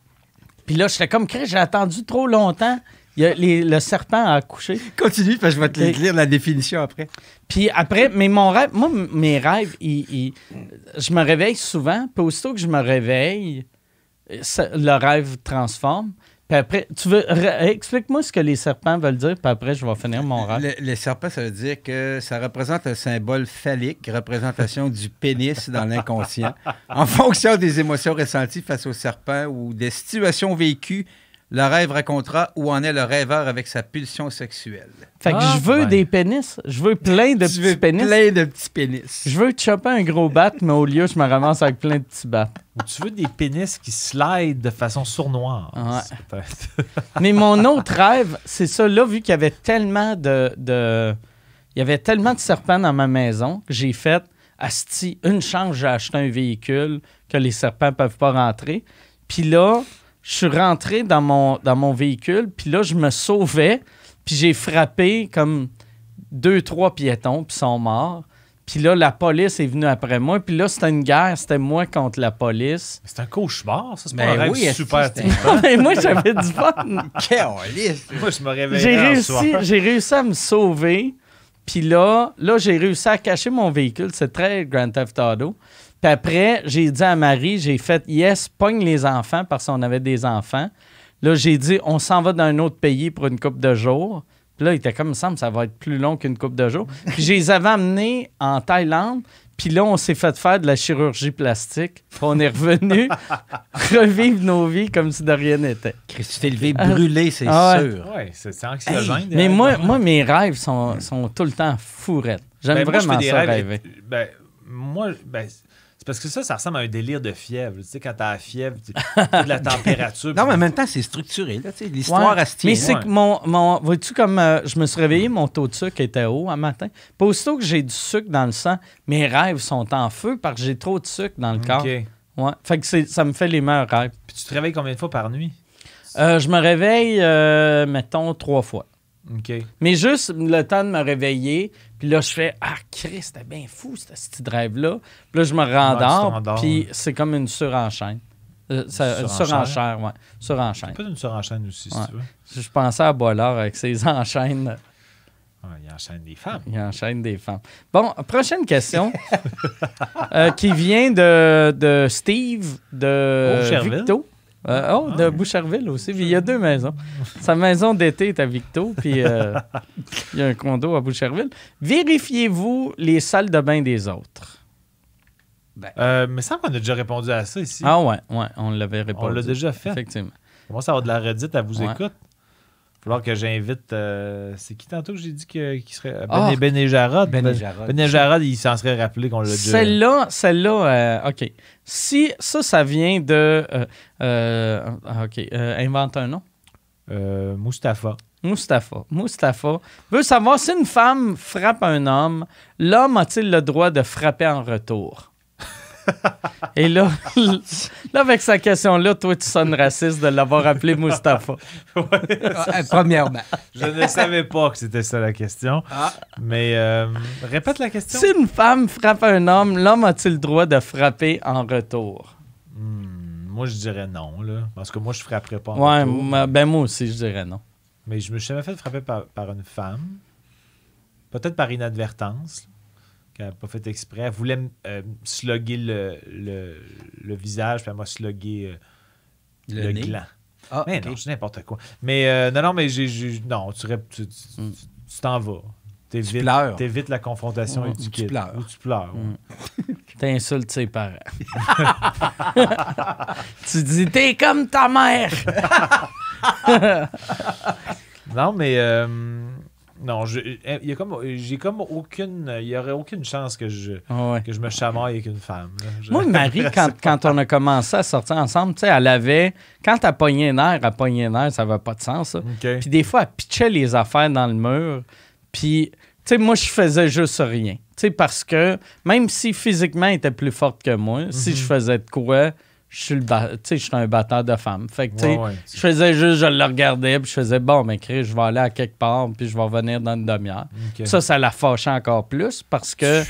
Speaker 1: Puis là, j'étais comme, j'ai attendu trop longtemps le serpent a accouché. Continue, parce que je vais te lire la définition après. Puis après, mais mon rêve, moi, mes rêves, je me réveille souvent, puis aussitôt que je me réveille, le rêve transforme. Puis après, tu veux explique-moi ce que les serpents veulent dire, puis après je vais finir mon rêve. les serpents, ça veut dire que ça représente un symbole phallique, représentation du
Speaker 3: pénis dans l'inconscient, en fonction des émotions ressenties face aux serpent ou des situations vécues le rêve racontera où en est le rêveur avec sa pulsion sexuelle.
Speaker 1: Fait que ah, je veux ben. des pénis. Je veux plein de petits pénis. Plein de petits pénis. Je veux choper un gros bat, mais au lieu, je me ramasse avec plein de petits bats. tu veux des pénis qui slident de façon
Speaker 2: sournoise.
Speaker 1: mais mon autre rêve, c'est ça. Là, vu qu'il y avait tellement de, Il y avait tellement de serpents dans ma maison j'ai fait Asti, une chance, j'ai acheté un véhicule que les serpents peuvent pas rentrer. Puis là je suis rentré dans mon, dans mon véhicule, puis là, je me sauvais, puis j'ai frappé comme deux, trois piétons, puis sont morts. Puis là, la police est venue après moi. Puis là, c'était une guerre. C'était moi contre la police. C'est un cauchemar, ça. C'est pas ben un super non, mais moi, j'avais
Speaker 2: du fun. moi, je me réveillais J'ai
Speaker 1: réussi à me sauver. Puis là, là j'ai réussi à cacher mon véhicule. C'est très Grand Theft Auto après, j'ai dit à Marie, j'ai fait yes, pogne les enfants parce qu'on avait des enfants. Là, j'ai dit on s'en va dans un autre pays pour une coupe de jours. Puis là, il était comme, ça me ça va être plus long qu'une coupe de jours. Puis je les avais amenés en Thaïlande. Puis là, on s'est fait faire de la chirurgie plastique. Puis on est revenu revivre nos vies comme si de rien n'était. tu t'es levé brûlé, c'est ah, sûr. Oui, c'est anxiogène. mais hein. moi, moi, mes rêves sont, tout le temps fourrettes. J'aime ben, vraiment moi, ça Ben,
Speaker 2: moi, ben, parce que ça, ça ressemble à un délire de fièvre. Tu sais, quand t'as la fièvre, t'as de la température. non, mais en même temps, c'est structuré. Là, l'histoire ouais. tient. Mais c'est que
Speaker 1: mon. mon Vois-tu, comme euh, je me suis réveillé, mon taux de sucre était haut un matin. Pas aussitôt que j'ai du sucre dans le sang, mes rêves sont en feu parce que j'ai trop de sucre dans le corps. Ouais. Fait que ça me fait les meilleurs rêves. Puis tu te réveilles combien de fois par nuit? Euh, je me réveille, euh, mettons, trois fois. Mais juste le temps de me réveiller, puis là, je fais Ah, Christ, c'était bien fou, ce petit drive-là. Puis là, je me rendors, puis c'est comme une surenchaîne. Euh, ça, une surenchère, oui. Surenchaîne.
Speaker 2: peut une surenchaîne aussi, si tu
Speaker 1: veux. Je pensais à Boilard avec ses enchaînes.
Speaker 2: il enchaîne des femmes.
Speaker 1: Il enchaîne des femmes. Bon, prochaine question euh, qui vient de, de Steve de Victo. Euh, oh, de Boucherville aussi. il y a deux maisons. Sa maison d'été est à Victo, puis euh, il y a un condo à Boucherville. Vérifiez-vous les salles de bain des autres.
Speaker 2: Ben. Euh, mais ça, on a déjà répondu à ça ici. Ah ouais, ouais, on l'avait répondu. On l'a déjà fait. Effectivement. Moi, ça va de la redite, à vous écouter? Alors que j'invite. Euh, c'est qui tantôt que j'ai dit qu'il serait. Euh, ah, Bené Jarod. Bené Jarod. il s'en serait rappelé qu'on l'a dit. Celle-là,
Speaker 1: celle-là, euh, OK. Si ça, ça vient de. Ah, OK. invente un nom. Mustapha. Mustapha. Mustapha veut savoir si une femme frappe un homme, l'homme a-t-il le droit de frapper en retour? Et là, là, avec sa question-là, toi, tu sonnes raciste de l'avoir appelé Mustapha. Ah, premièrement. Je ne
Speaker 2: savais pas que c'était ça la question. Ah. Mais euh, répète la question. Si une femme frappe un homme, l'homme a-t-il le droit de frapper en retour? Hmm, moi, je dirais non. Là. Parce que moi, je frapperais pas en retour. Ben, moi aussi, je dirais non. Mais je me suis jamais fait frapper par une femme. Peut-être par inadvertance qu'elle n'a pas fait exprès. Elle voulait me euh, le, le, visage, puis elle m'a slogué euh, le, gland. Ah, mais non, c'est n'importe quoi. Mais euh, non, non, mais j'ai, non, hmm. tu t'en vas. Tu T'évites, vite la confrontation éduquée. et tu, tu pleures. Ou tu pleures. Hmm. T'insultes tes parents. tu dis, t'es
Speaker 1: comme ta mère.
Speaker 2: non, mais. Non, eh, j'ai comme, aucune. Il y aurait aucune chance que je, ah que je me chamaille avec une femme.
Speaker 1: Moi, Marie, quand, on a commencé à sortir ensemble, tu sais, elle avait. Quand elle pognait nerf, elle pognait nerf, ça n'avait pas de sens. Puis des fois, elle pitchait les affaires dans le mur. Puis, tu sais, moi, je faisais juste rien. Tu sais, parce que même si physiquement, elle était plus forte que moi, si je mhm. faisais de quoi je suis le je suis un batteur de femme Fait que, je faisais juste, je le regardais, puis je faisais, bon, mais je vais aller à quelque part, puis je vais revenir dans une demi-heure. Ça, ça la fâché encore plus parce que.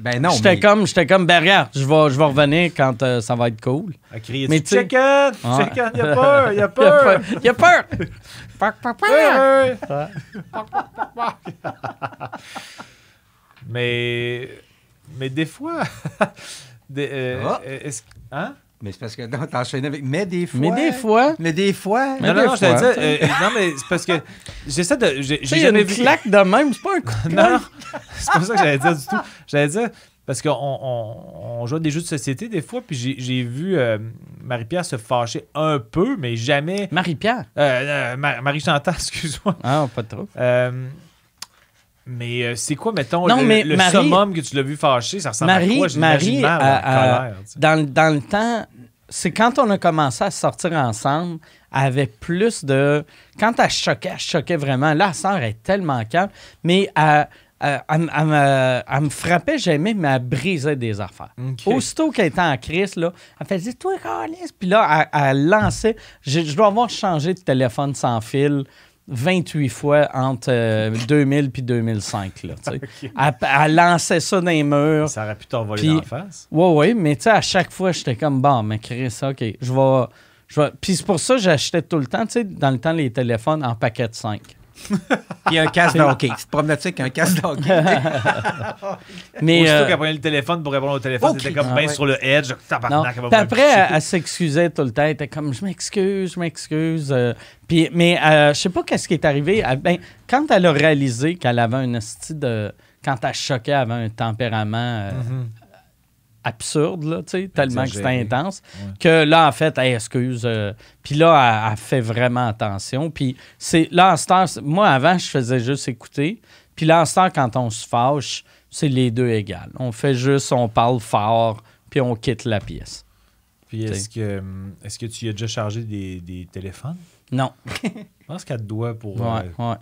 Speaker 1: ben non. J'étais comme, j'étais comme, ben, derrière je vais, je vais revenir quand euh, ça va être cool. Ah, mais tu check a peur, il a peur. Il a peur.
Speaker 2: mais, mais des fois. Euh, ah. euh, est-ce, hein? Mais c'est parce que non, t'enchaînes avec. Mais des fois. Mais des fois. Mais des fois. non, non, je te dis. Euh, euh, non, mais c'est parce que j'essaie de. J'ai Tu sais, il y a une claque de même, c'est pas un coup Non, c'est pas ça que j'allais dire du tout. J'allais dire. Parce qu'on on, joue des jeux de société des fois, puis j'ai, vu euh, Marie-Pierre se fâcher un peu, mais jamais. Marie-Pierre. euh, Marie-Chantal, excuse-moi. Ah, pas trop. Euh, mais euh, c'est quoi, mettons, le, summum que tu l'as vu fâcher? Ça ressemble à quoi? Marie, mal, à,
Speaker 1: colère, dans, le temps, c'est quand on a commencé à sortir ensemble, elle avait plus de... Quand elle choquait, elle choquait vraiment. Là, ça elle est tellement calme, mais elle, elle, me frappait jamais, mais elle brisait des affaires. Aussitôt qu'elle était en crise, là, elle faisait « Toi, Carlis! » Puis là, elle, lançait... je dois avoir changé de téléphone sans fil 28 fois entre 2000 euh, puis 2005. Là, elle, lançait ça dans les murs. Ça aurait pu t'envoyer dans la face. Oui, oui, mais à chaque fois, j'étais comme, bon, mais Chris, OK, je vais. Puis c'est pour ça que j'achetais tout le temps, tu sais, dans le temps, les téléphones en paquet de 5.
Speaker 2: Puis un casque de hockey. C'est problématique, un casque de hockey. Mais. Aussitôt euh, qu'elle prenait le téléphone pour répondre au téléphone, c'était comme ah bien sur le edge. Tabarnak, Puis après, elle,
Speaker 1: s'excusait tout le temps. Elle était comme je m'excuse, je m'excuse. Euh. puis, mais je euh, je sais pas qu'est-ce qui est arrivé. ben, quand elle a réalisé qu'elle avait une style de. Quand elle choquait, elle avait un tempérament. Mm-hmm absurde, tellement que c'était intense, que là, en fait, elle excuse. Euh, puis là, elle, fait vraiment attention. Puis c'est là, en moi, avant, je faisais juste écouter. Puis là, en ce temps, quand on se fâche, c'est les deux égales. On fait juste, on parle fort, puis on quitte la pièce.
Speaker 2: Puis est-ce que, hum, est que tu y as déjà chargé des, téléphones?
Speaker 1: Non. Je pense qu'elle
Speaker 2: doit pour... Euh, ouais,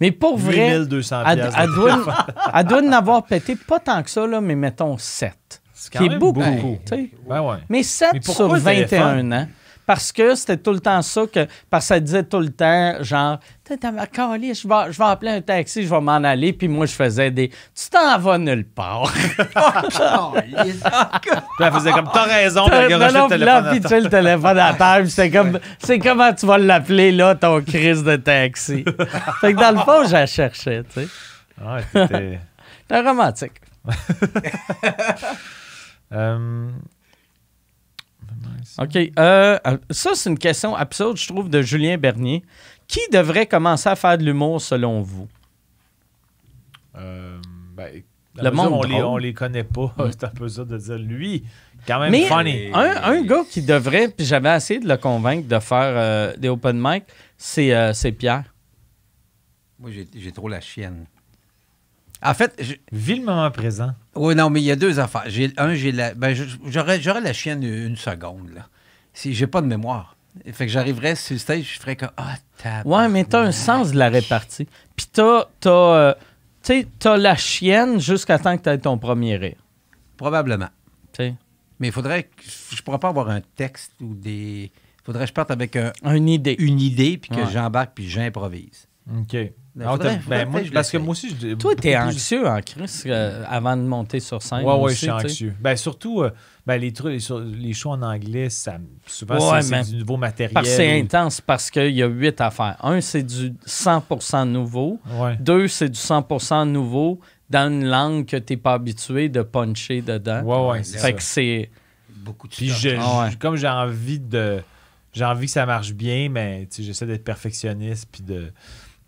Speaker 1: Mais pour vrai, 1200 elle, elle, doit, elle, avoir pété, pas tant que ça, mais mettons 7 qui est beaucoup.
Speaker 2: Ben ouais. Mais 7 sur 21 ans.
Speaker 1: Parce que c'était tout le temps ça que. Parce que ça disait tout le temps, genre, t'es je vais, je vais appeler un taxi, je vais m'en aller, puis moi, je faisais des. Tu t'en vas nulle part.
Speaker 2: elle faisait comme, t'as raison, t'as le téléphone.
Speaker 1: le téléphone à terre, c'est comme, c'est comment tu vas l'appeler, là, ton crise de taxi. fait que dans le fond, j'ai la cherchais, tu sais. Ouais, c'était. romantique. Euh, OK. Euh, euh, ça, c'est une question absurde, je trouve, de Julien Bernier. Qui devrait commencer à faire de l'humour selon vous?
Speaker 2: Ben, le monde on les, les connaît pas. C'est un peu ça de dire lui. Quand même funny.
Speaker 1: Un, gars qui devrait, puis j'avais essayé de le convaincre de faire des open mic, c'est Pierre.
Speaker 2: Moi, j'ai trop la
Speaker 3: chienne. En fait, je... vis le moment présent. Oui, non, mais il y a deux affaires. J'ai, un, j'ai la. Ben, j'aurais, j'aurais la chienne une seconde, là. Si j'ai pas de mémoire. Fait que
Speaker 1: j'arriverais sur le stage, je ferais comme Ah, Ouais, mais t'as un sens de la répartie. Puis euh, t'as. la chienne jusqu'à temps que t'aies ton premier rire. Probablement.
Speaker 3: Mais il faudrait. Que, je pourrais pas avoir un texte ou des. faudrait que je parte avec
Speaker 1: un, une idée. Une idée, puis que j'embarque, puis j'improvise. OK. Ah, ben, parce que moi aussi, Toi, t'es anxieux
Speaker 2: en hein, Chris euh, avant de monter sur scène. Oui, ouais, je suis anxieux. Ben, surtout, euh, ben, les trucs, les, les, shows en anglais, ça, souvent, c'est du nouveau matériel. c'est
Speaker 1: intense parce qu'il y a huit affaires. Un, c'est du 100 nouveau. Deux, c'est du 100 nouveau dans une langue que t'es pas habitué de puncher dedans. Ouais, ouais, c'est Fait que c'est. Beaucoup de Puis ah,
Speaker 2: comme j'ai envie de. J'ai envie que ça marche bien, mais j'essaie d'être perfectionniste puis de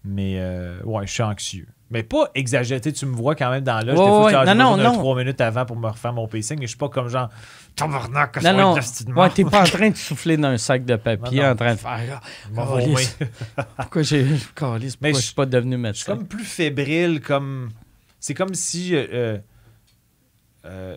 Speaker 2: mais euh, ouais, je suis anxieux. Mais pas exagéré. Tu me vois quand même dans l'âge. je ouais, ouais. Non, deux minutes avant pour me refaire mon pacing. Mais je suis pas comme genre. Tabarnak, non, non. Ouais, t'es pas en train de souffler dans un sac de papier, en train de faire. Ah,
Speaker 1: pourquoi j'ai. je suis pas devenu médecin? Je suis comme plus
Speaker 2: fébrile. comme C'est comme si. Euh, euh,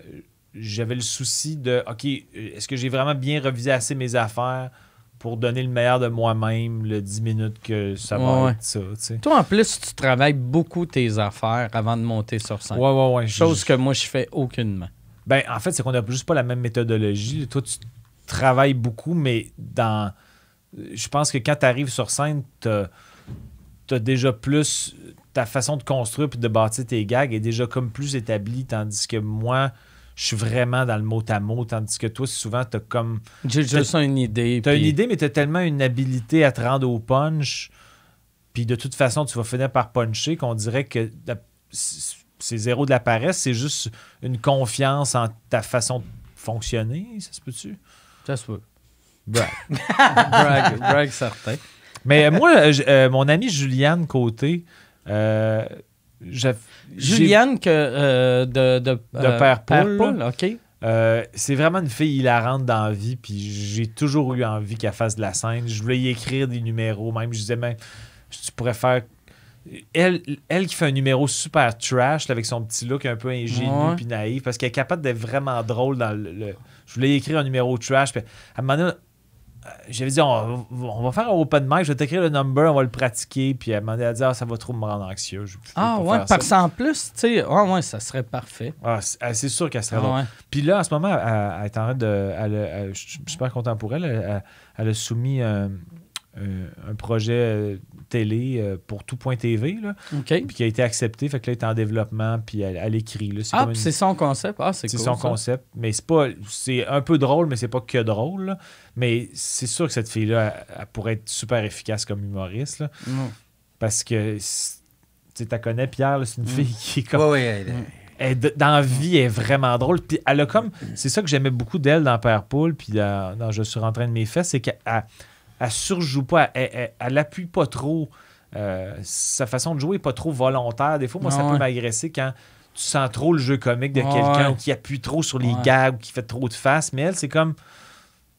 Speaker 2: j'avais le souci de OK, est-ce que j'ai vraiment bien revisé assez mes affaires? pour donner le meilleur de moi-même le 10 minutes que ça va être ça. Toi, en plus, tu travailles beaucoup tes affaires avant de monter sur scène. Ouais, ouais, ouais. Chose que moi, je fais aucunement. Ben, en fait, c'est qu'on n'a juste pas la même méthodologie. Toi, tu travailles beaucoup, mais dans. Je pense que quand tu arrives sur scène, tu as... déjà plus. Ta façon de construire et de bâtir tes gags est déjà comme plus établie, tandis que moi, je suis vraiment dans le mot à mot, tandis que toi, souvent, t'as comme. J'ai juste une idée. T'as une idée, mais t'as tellement une habilité à te rendre au punch, puis de toute façon, tu vas finir par puncher qu'on dirait que c'est zéro de la paresse, c'est juste une confiance en ta façon de fonctionner, ça se peut-tu? Ça se peut. Brag. brag, brag certain. Mais euh, moi, euh, euh, mon ami Juliane Côté, Juliane que, euh, de, de, de euh, Père Paul, OK. Euh, c'est vraiment une fille hilarante dans la vie, puis j'ai toujours eu envie qu'elle fasse de la scène. Je voulais y écrire des numéros, même. Je disais, mais tu pourrais faire. Elle, elle qui fait un numéro super trash, avec son petit look un peu ingénieux puis naïf, parce qu'elle est capable d'être vraiment drôle dans le. Je voulais y écrire un numéro trash, puis à un moment euh, j'avais dit, on, on, va faire un open mic, je vais t'écrire le number, on va le pratiquer. Puis elle m'a dit, ah, ça va trop me rendre anxieux. ah ouais, parce ça en plus, tu sais, ah ouais, ça serait parfait. Ah, c'est ah, sûr qu'elle serait ah, Puis là, en ce moment, elle, est en train de. je suis super content pour elle. Elle, a soumis euh, euh, un projet télé euh, pour tout point TV. Là, qui a été accepté. Fait que là, est en développement, puis elle écrit. l'écrit. Ah, c'est son concept. Ah, c'est son concept. Mais c'est pas. C'est un peu drôle, mais c'est pas que drôle. Mais c'est sûr que cette fille-là, elle, pourrait être super efficace comme humoriste. Mm. Parce que tu la connais, Pierre, c'est une mm. fille qui est comme. elle, mm. dans la vie, elle est vraiment drôle. Puis elle a comme. C'est ça que j'aimais beaucoup d'elle dans Père Poule, puis dans, dans Je suis rentré de mes fesses, c'est qu'elle elle surjoue pas, elle, n'appuie pas trop. Euh, sa façon de jouer est pas trop volontaire. Des fois, moi, ça peut m'agresser quand tu sens trop le jeu comique de quelqu'un ou qui appuie trop sur les gags ou qui fait trop de face. Mais elle, c'est comme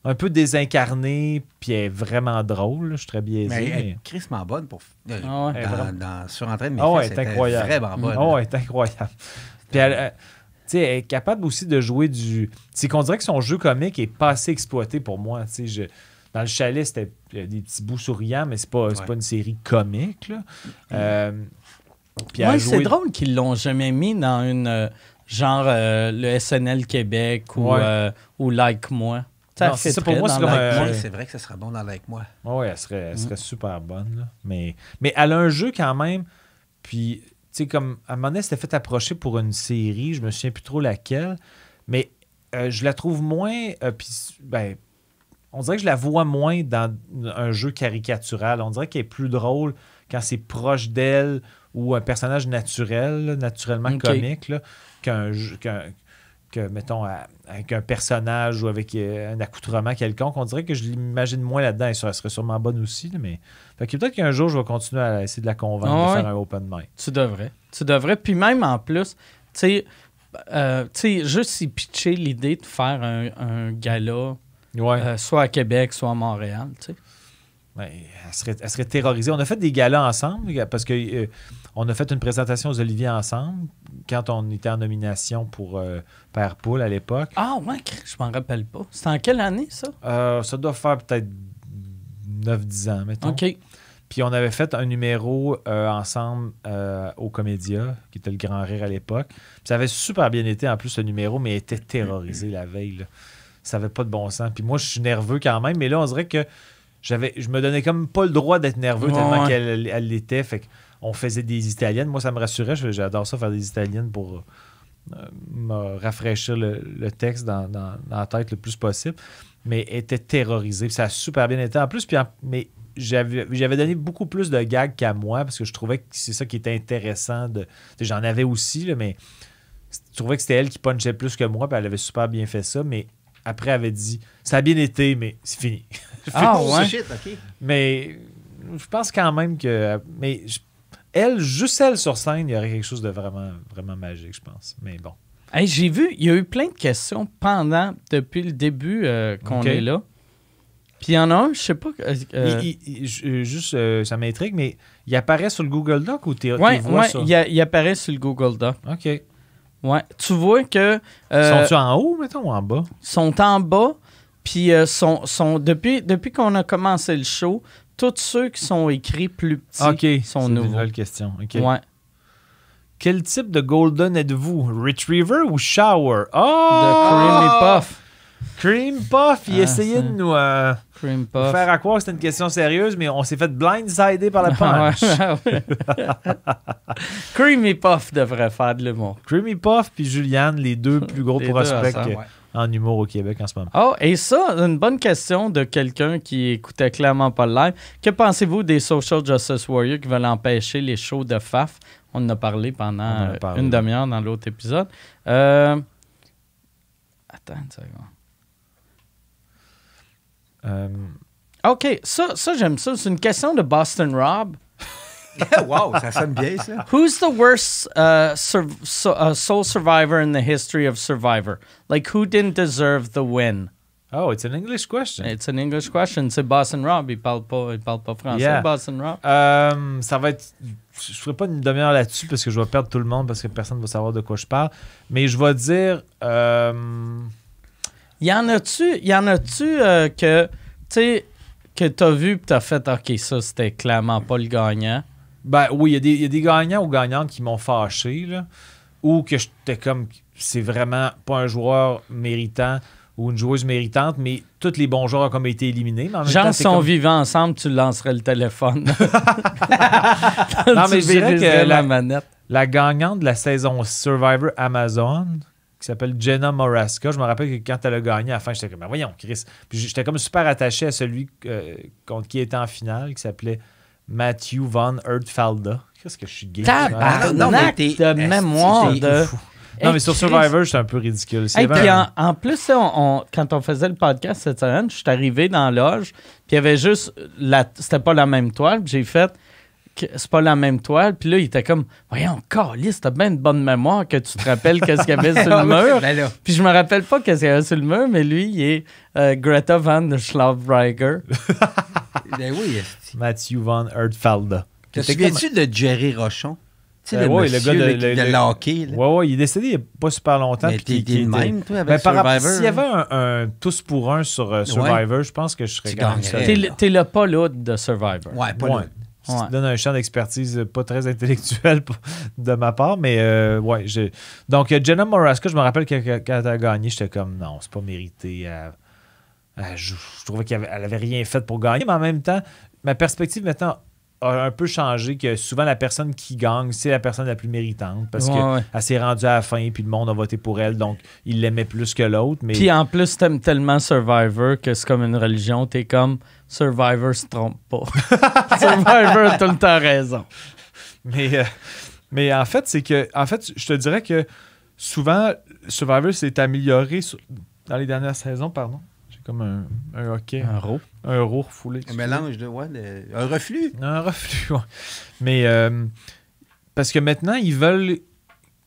Speaker 2: un peu désincarné puis elle est vraiment drôle. Je suis très biaisé. Mais elle
Speaker 3: est bonne pour... Euh, ah dans, sur oh, elle est incroyable. bonne. Ah
Speaker 2: elle est incroyable. puis elle... elle est capable aussi de jouer du. C'est qu'on dirait que son jeu comique est pas assez exploité pour moi. je, dans le chalet, c'était euh, des petits bouts souriants, mais c'est pas, pas une série comique. Là. Euh,
Speaker 1: c'est drôle qu'ils l'ont jamais mis dans une euh, genre le SNL Québec
Speaker 2: ou, ou Like Moi. pour moi, c'est
Speaker 3: vrai que ce serait bon dans Like Moi. oui, elle
Speaker 2: serait, mm. super bonne. Mais, mais elle a un jeu quand même. Puis, tu sais, comme à un moment c'était fait approcher pour une série, je me souviens plus trop laquelle. Mais je la trouve moins. puis, ben, on dirait que je la vois moins dans un jeu caricatural. On dirait qu'elle est plus drôle quand c'est proche d'elle ou un personnage naturel, naturellement comique, qu'un jeu que, mettons, avec un personnage ou avec euh, un accoutrement quelconque, on dirait que je l'imagine moins là-dedans. Elle serait sûrement bonne aussi, mais... Fait que peut-être qu'un jour, je vais continuer à essayer de la convaincre de ah faire un open mind Tu devrais. Tu devrais. Puis même en plus, tu sais, euh, juste pitcher l'idée de faire un, un gala euh, soit à Québec, soit à Montréal. Tu sais. Ben, elle, serait, terrorisée. On a fait des galas ensemble parce que euh, on a fait une présentation aux Olivier ensemble quand on était en nomination pour euh, Père Poule à l'époque. Ah ouais, je m'en rappelle pas. C'était en quelle année ça? ça doit faire peut-être 9-10 ans, maintenant OK. Puis on avait fait un numéro ensemble au Comédia, qui était le grand rire à l'époque. ça avait super bien été en plus ce numéro, mais elle était terrorisée la veille ça n'avait pas de bon sens. Puis moi, je suis nerveux quand même, mais là, on dirait que j'avais, je me donnais comme pas le droit d'être nerveux tellement qu'elle l'était. Fait qu'on faisait des italiennes. Moi, ça me rassurait. J'adore ça, faire des italiennes pour euh, me rafraîchir le, texte dans, la tête le plus possible. Mais elle était terrorisée. ça a super bien été. En plus, puis mais j'avais donné beaucoup plus de gags qu'à moi parce que je trouvais que c'est ça qui était intéressant. De, j'en avais aussi, là, mais je trouvais que c'était elle qui punchait plus que moi. Puis elle avait super bien fait ça. Mais après avait dit Ça a bien été, mais c'est fini. ah ouais. Mais je pense quand même que. Mais elle, juste elle sur scène, il y aurait quelque chose de vraiment, vraiment magique, je pense. Mais bon. J'ai vu, il y a eu plein de questions pendant, depuis le début euh, qu'on est là.
Speaker 1: Puis il y en a un, je sais pas.
Speaker 2: Euh, euh, juste, ça m'intrigue, mais il apparaît sur le Google Doc ou tu ouais, Il, il apparaît sur le Google Doc. OK. Ouais. Tu vois que. Euh, sont-tu en haut, mettons, ou en bas?
Speaker 1: Sont en bas. Puis euh, sont, sont, depuis, depuis qu'on a commencé le show, tous ceux qui sont écrits plus petits sont nouveaux.
Speaker 2: question. Ouais. Quel type de golden êtes-vous? Retriever ou shower? Oh! De creamy ah! puff. Cream Puff, il ah, essayait de nous euh, faire à croire que c'était une question sérieuse, mais on s'est fait blindsider par la ah, punch. Ah, Creamy Puff devrait faire de l'humour. Creamy Puff puis Julianne, les deux plus gros prospects en humour au Québec en ce moment.
Speaker 1: Oh, et ça, une bonne question de quelqu'un qui écoutait clairement pas le live. Que pensez-vous des Social Justice Warriors qui veulent empêcher les shows de FAF? On en a parlé pendant une demi-heure dans l'autre épisode. Euh, attends une seconde. Euh, OK, ça, ça j'aime ça. C'est une question de Boston Rob. wow, ça sonne bien, ça. Who's the worst uh, uh survivor in the history of Survivor? Like, who didn't deserve the win? Oh, it's an English question. It's an English question. C'est Boston Rob. Il parle pas, parle pas français, Boston Rob.
Speaker 2: Um, ça va être... Je ferai pas une demi-heure là-dessus parce que je vais perdre tout le monde parce que personne ne va savoir de quoi je parle. Mais je vais dire... Um, y en a-tu, y en a-tu euh, que, tu sais, que t'as vu tu t'as fait, OK, ça, c'était clairement pas le gagnant? Ben oui, il y, a des gagnants ou gagnantes qui m'ont fâché, là, ou que j'étais comme, c'est vraiment pas un joueur méritant ou une joueuse méritante, mais tous les bons joueurs ont comme été éliminés. Les en vivant ensemble, tu lancerais le téléphone.
Speaker 1: non, mais je que
Speaker 2: la La gagnante de la saison Survivor Amazon, qui s'appelle Jenna Moraska. Je me rappelle que quand elle a gagné à la fin, j'étais comme, ben voyons, Chris. Puis j'étais comme super attaché à celui euh, contre qui était en finale, qui s'appelait Matthew Von Ertfalda. Qu'est-ce que je suis gay? Tabarnak non, mais de mémoire de... Non, mais sur Survivor, j'étais un peu ridicule. Et puis en,
Speaker 1: plus, quand on faisait le podcast cette semaine, je suis arrivé dans la loge, puis il y avait juste... c'était pas la même toile, j'ai fait c'est pas la même toile. Puis là, il était comme, voyons, calice, t'as bien une bonne mémoire que tu te rappelles qu'est-ce qu'il y avait sur le ah mur. Ben puis je me rappelle pas qu'est-ce qu'il y avait sur le mur, mais lui, il est euh, Greta Van der
Speaker 2: ben oui. Matthew Van Erdfelde Te souviens-tu de Jerry Rochon? Ben oui, le, gars de, le, de, Ouais, ouais, il est décédé il n'y a pas super longtemps. Mais puis le même, avec ben, Survivor. S'il y avait un, tous pour un sur euh, Survivor, je pense que je serais gagné. T'es le, le pas de Survivor. Ouais, pas ça donne un champ d'expertise pas très intellectuel de ma part, mais euh, ouais. Donc, euh, Jenna Morasco, je me rappelle que quand elle a gagné, j'étais comme non, c'est pas mérité. je, trouvais qu'elle n'avait avait rien fait pour gagner, mais en même temps, ma perspective maintenant a un peu changé que souvent la personne qui gagne, c'est la personne la plus méritante parce que qu'elle s'est rendue à la fin puis le monde a voté pour elle, donc il l'aimait plus que l'autre. Mais... Puis en
Speaker 1: plus, t'aimes tellement Survivor que c'est comme une religion, t'es comme Survivor se
Speaker 2: trompe pas. Survivor a tout le temps raison. Mais, euh, mais en fait, c'est que, en fait, je te dirais que souvent, Survivor s'est amélioré dans les dernières saisons, pardon comme un, hockey. Un roux. Un roux refoulé. Un mélange de. Ouais, un reflux. Un reflux, Mais euh, parce que maintenant, ils veulent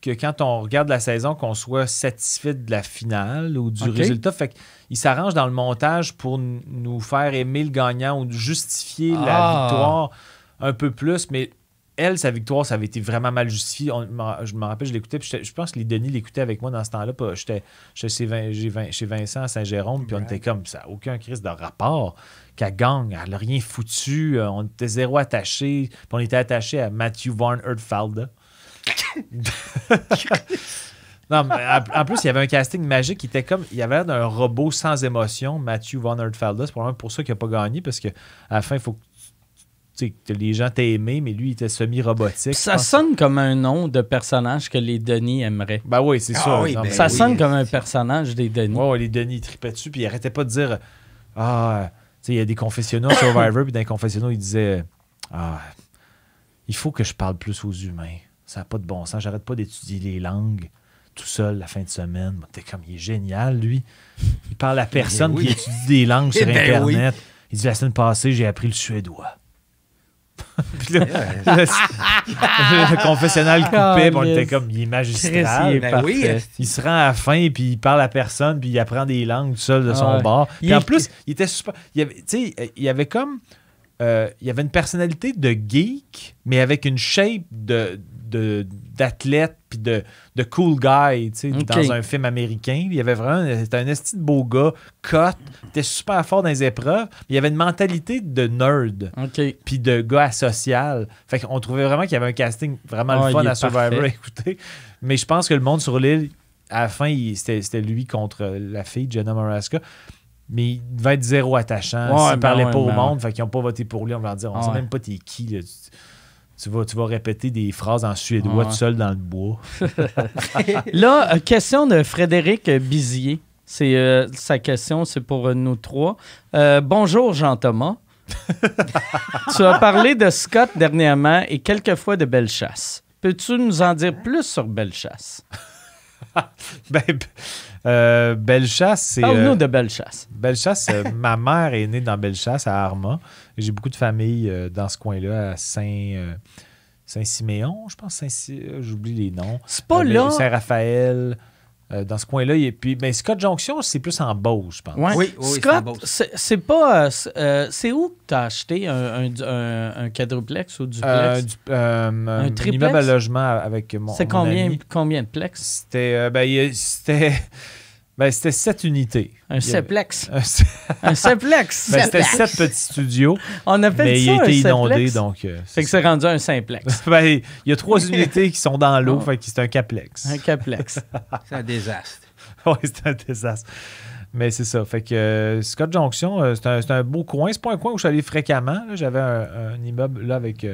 Speaker 2: que quand on regarde la saison, qu'on soit satisfait de la finale ou du résultat. Fait qu'ils s'arrangent dans le montage pour nous faire aimer le gagnant ou justifier la ah. victoire un peu plus. Mais elle, sa victoire, ça avait été vraiment mal justifié. je me rappelle, je l'écoutais, je pense que les Denis l'écoutaient avec moi dans ce temps-là. J'étais chez, chez, Vincent à Saint-Jérôme, puis on était comme, ça aucun crise de rapport qu'elle gagne. Elle rien foutu. Euh, on était zéro attaché. on était attaché à Matthew Von Ertfalda. en plus, il y avait un casting magique qui était comme. Il avait l'air d'un robot sans émotion, Matthew Von Falda, C'est pour ça qu'il n'a pas gagné, parce qu'à la fin, il faut que que les gens t'aimaient, mais lui, il était semi-robotique. Ça sonne comme un
Speaker 1: nom de personnage que les Denis aimeraient. Ben oui, c'est ah ben ça. ça sonne
Speaker 2: comme un personnage des Denis. Ouais, les Denis, ils tripaient dessus, puis ils n'arrêtaient pas de dire Ah, il y a des confessionnaux Survivor, puis dans les confessionnaux, ils disaient Ah, il faut que je parle plus aux humains. Ça n'a pas de bon sens. J'arrête pas d'étudier les langues tout seul la fin de semaine. T'es comme, il est génial, lui. Il parle à eh personne, ben qui étudie des langues eh sur ben Internet. Il dit la semaine passée, j'ai appris le suédois. le, confessionnal coupait, ah, était comme, il est magistral. Il, se rend à faim fin, puis il parle à personne, puis il apprend des langues tout seul de son ah bord. Puis en plus, il était super. Il avait, euh, il y avait comme. Euh, il avait une personnalité de geek, mais avec une shape de, de, d'athlète puis de, de, cool guy, dans un film américain. Il y avait vraiment, c'était un esti de beau gars, cote, était super fort dans les épreuves, il y avait une mentalité de nerd, puis de gars social Fait qu'on trouvait vraiment qu'il y avait un casting vraiment le ah, fun à Survivor, Mais je pense que le monde sur l'île, à la fin, c'était lui contre la fille, Jenna Maraska mais il devait être zéro attachant. Il il ben parlait pas au ben monde, fait qu'ils n'ont pas voté pour lui. On va leur dire, on ne ah sait même pas t'es qui tu vas, répéter des phrases en suédois tout seul dans le bois.
Speaker 1: Là, euh, question de Frédéric Bizier. C'est euh, sa question, c'est pour euh, nous trois. bonjour Jean-Thomas. tu as parlé de Scott dernièrement et quelquefois de Bellechasse. Peux-tu
Speaker 2: nous en dire hein? plus sur Bellechasse? ben, euh, Bellechasse, c'est. Parle-nous euh, de Bellechasse. Bellechasse, euh, ma mère est née dans Bellechasse, à Arma. J'ai beaucoup de famille dans ce coin-là, à Saint. Saint-Siméon, je pense. Saint j'oublie les noms. C'est pas là. Saint-Raphaël. Euh, dans ce coin-là. Et puis, ben, Scott Junction, c'est plus en beau, je pense. Oui, oui, Scott, c'est pas. Euh, euh, c'est où que tu as
Speaker 1: acheté un, un, quadruplex ou duplex du, Un triplex. Un logement avec mon. C'est combien,
Speaker 2: combien de plex C'était. Ben, c'était. Ben, c'était sept unités. Un simplex. Un simplex. ben, c'était sept petits studios.
Speaker 1: On a mais ça il a été inondé, donc. Euh,
Speaker 2: fait que c'est rendu un simplex. ben, il y a trois unités qui sont dans l'eau, oh. fait que c'est un caplex. Un caplex. c'est un désastre. oui, c'est un désastre. Mais c'est ça. Fait que euh, Scott Junction, euh, c'est un, beau coin. C'est pas un coin où je suis allé fréquemment. J'avais un, immeuble là avec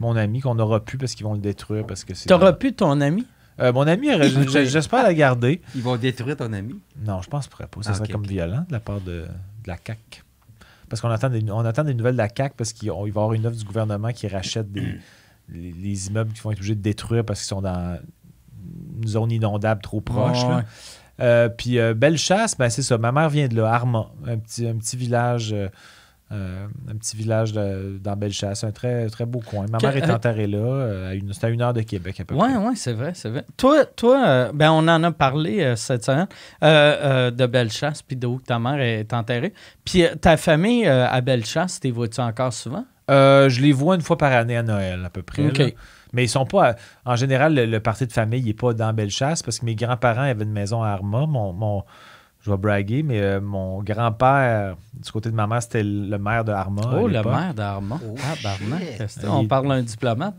Speaker 2: mon ami qu'on aura pu parce qu'ils vont le détruire. parce que T'auras pu ton ami? Euh, mon ami, euh, j'espère la garder. Ils vont détruire ton ami? Non, je pense pas. Ça ah, serait comme violent de la part de, la CAC. Parce qu'on attend, des, attend nouvelles de la CAC parce qu'il va y avoir une offre du gouvernement qui rachète les, immeubles qui vont être obligés de détruire parce qu'ils sont dans une zone inondable trop proche. Euh, puis belle chasse, ben, c'est ça. Ma mère vient de là, Armand. un petit, un petit village euh, un petit village dans Bellechasse, un très, très beau coin. Ma mère est euh, enterrée là, euh, c'est à une, heure de Québec à peu près. Oui, oui, c'est vrai,
Speaker 1: c'est vrai. Toi, toi ben on en a parlé cette semaine de Bellechasse, puis de où ta mère est enterrée. Puis ta famille à Bellechasse, t'y vois-tu encore souvent?
Speaker 2: je les vois une fois par année à Noël, à peu près. Mais ils sont pas. en général, le, parti de famille n'est pas dans Bellechasse parce que mes grands-parents avaient une maison à Arma. mon je vais braguer, mais euh, mon grand-père, du côté de ma mère, c'était le maire de Armand Oh, le maire d'Arma.
Speaker 1: Oh, ah, barnac, On
Speaker 2: parle d'un diplomate.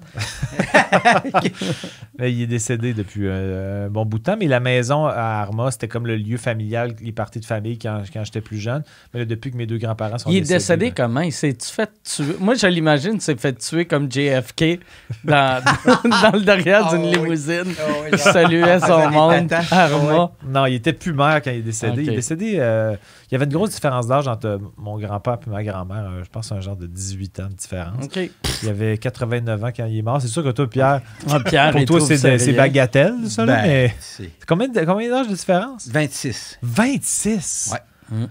Speaker 2: il est décédé depuis euh, un bon bout de temps, mais la maison à Arma, c'était comme le lieu familial, les parties de famille quand, j'étais plus jeune. Mais depuis que mes deux grands-parents sont décédés. Il est décédé ben.
Speaker 1: comment? Il s'est fait tuer. Moi, je l'imagine, s'est fait tuer comme JFK dans, le derrière ah d'une limousine. Ah saluait son monde. Arma.
Speaker 2: Non, il était plus maire quand il est décédé. Il est décédé. Euh, il y avait une grosse différence d'âge entre mon grand-père et ma grand-mère. Euh, je pense un genre de 18 ans de différence. Il avait 89 ans quand il est mort. C'est sûr que toi, Pierre, pour toi, c'est bagatelle, ça. Ben, combien, combien d'âge de différence 26. 26 Oui.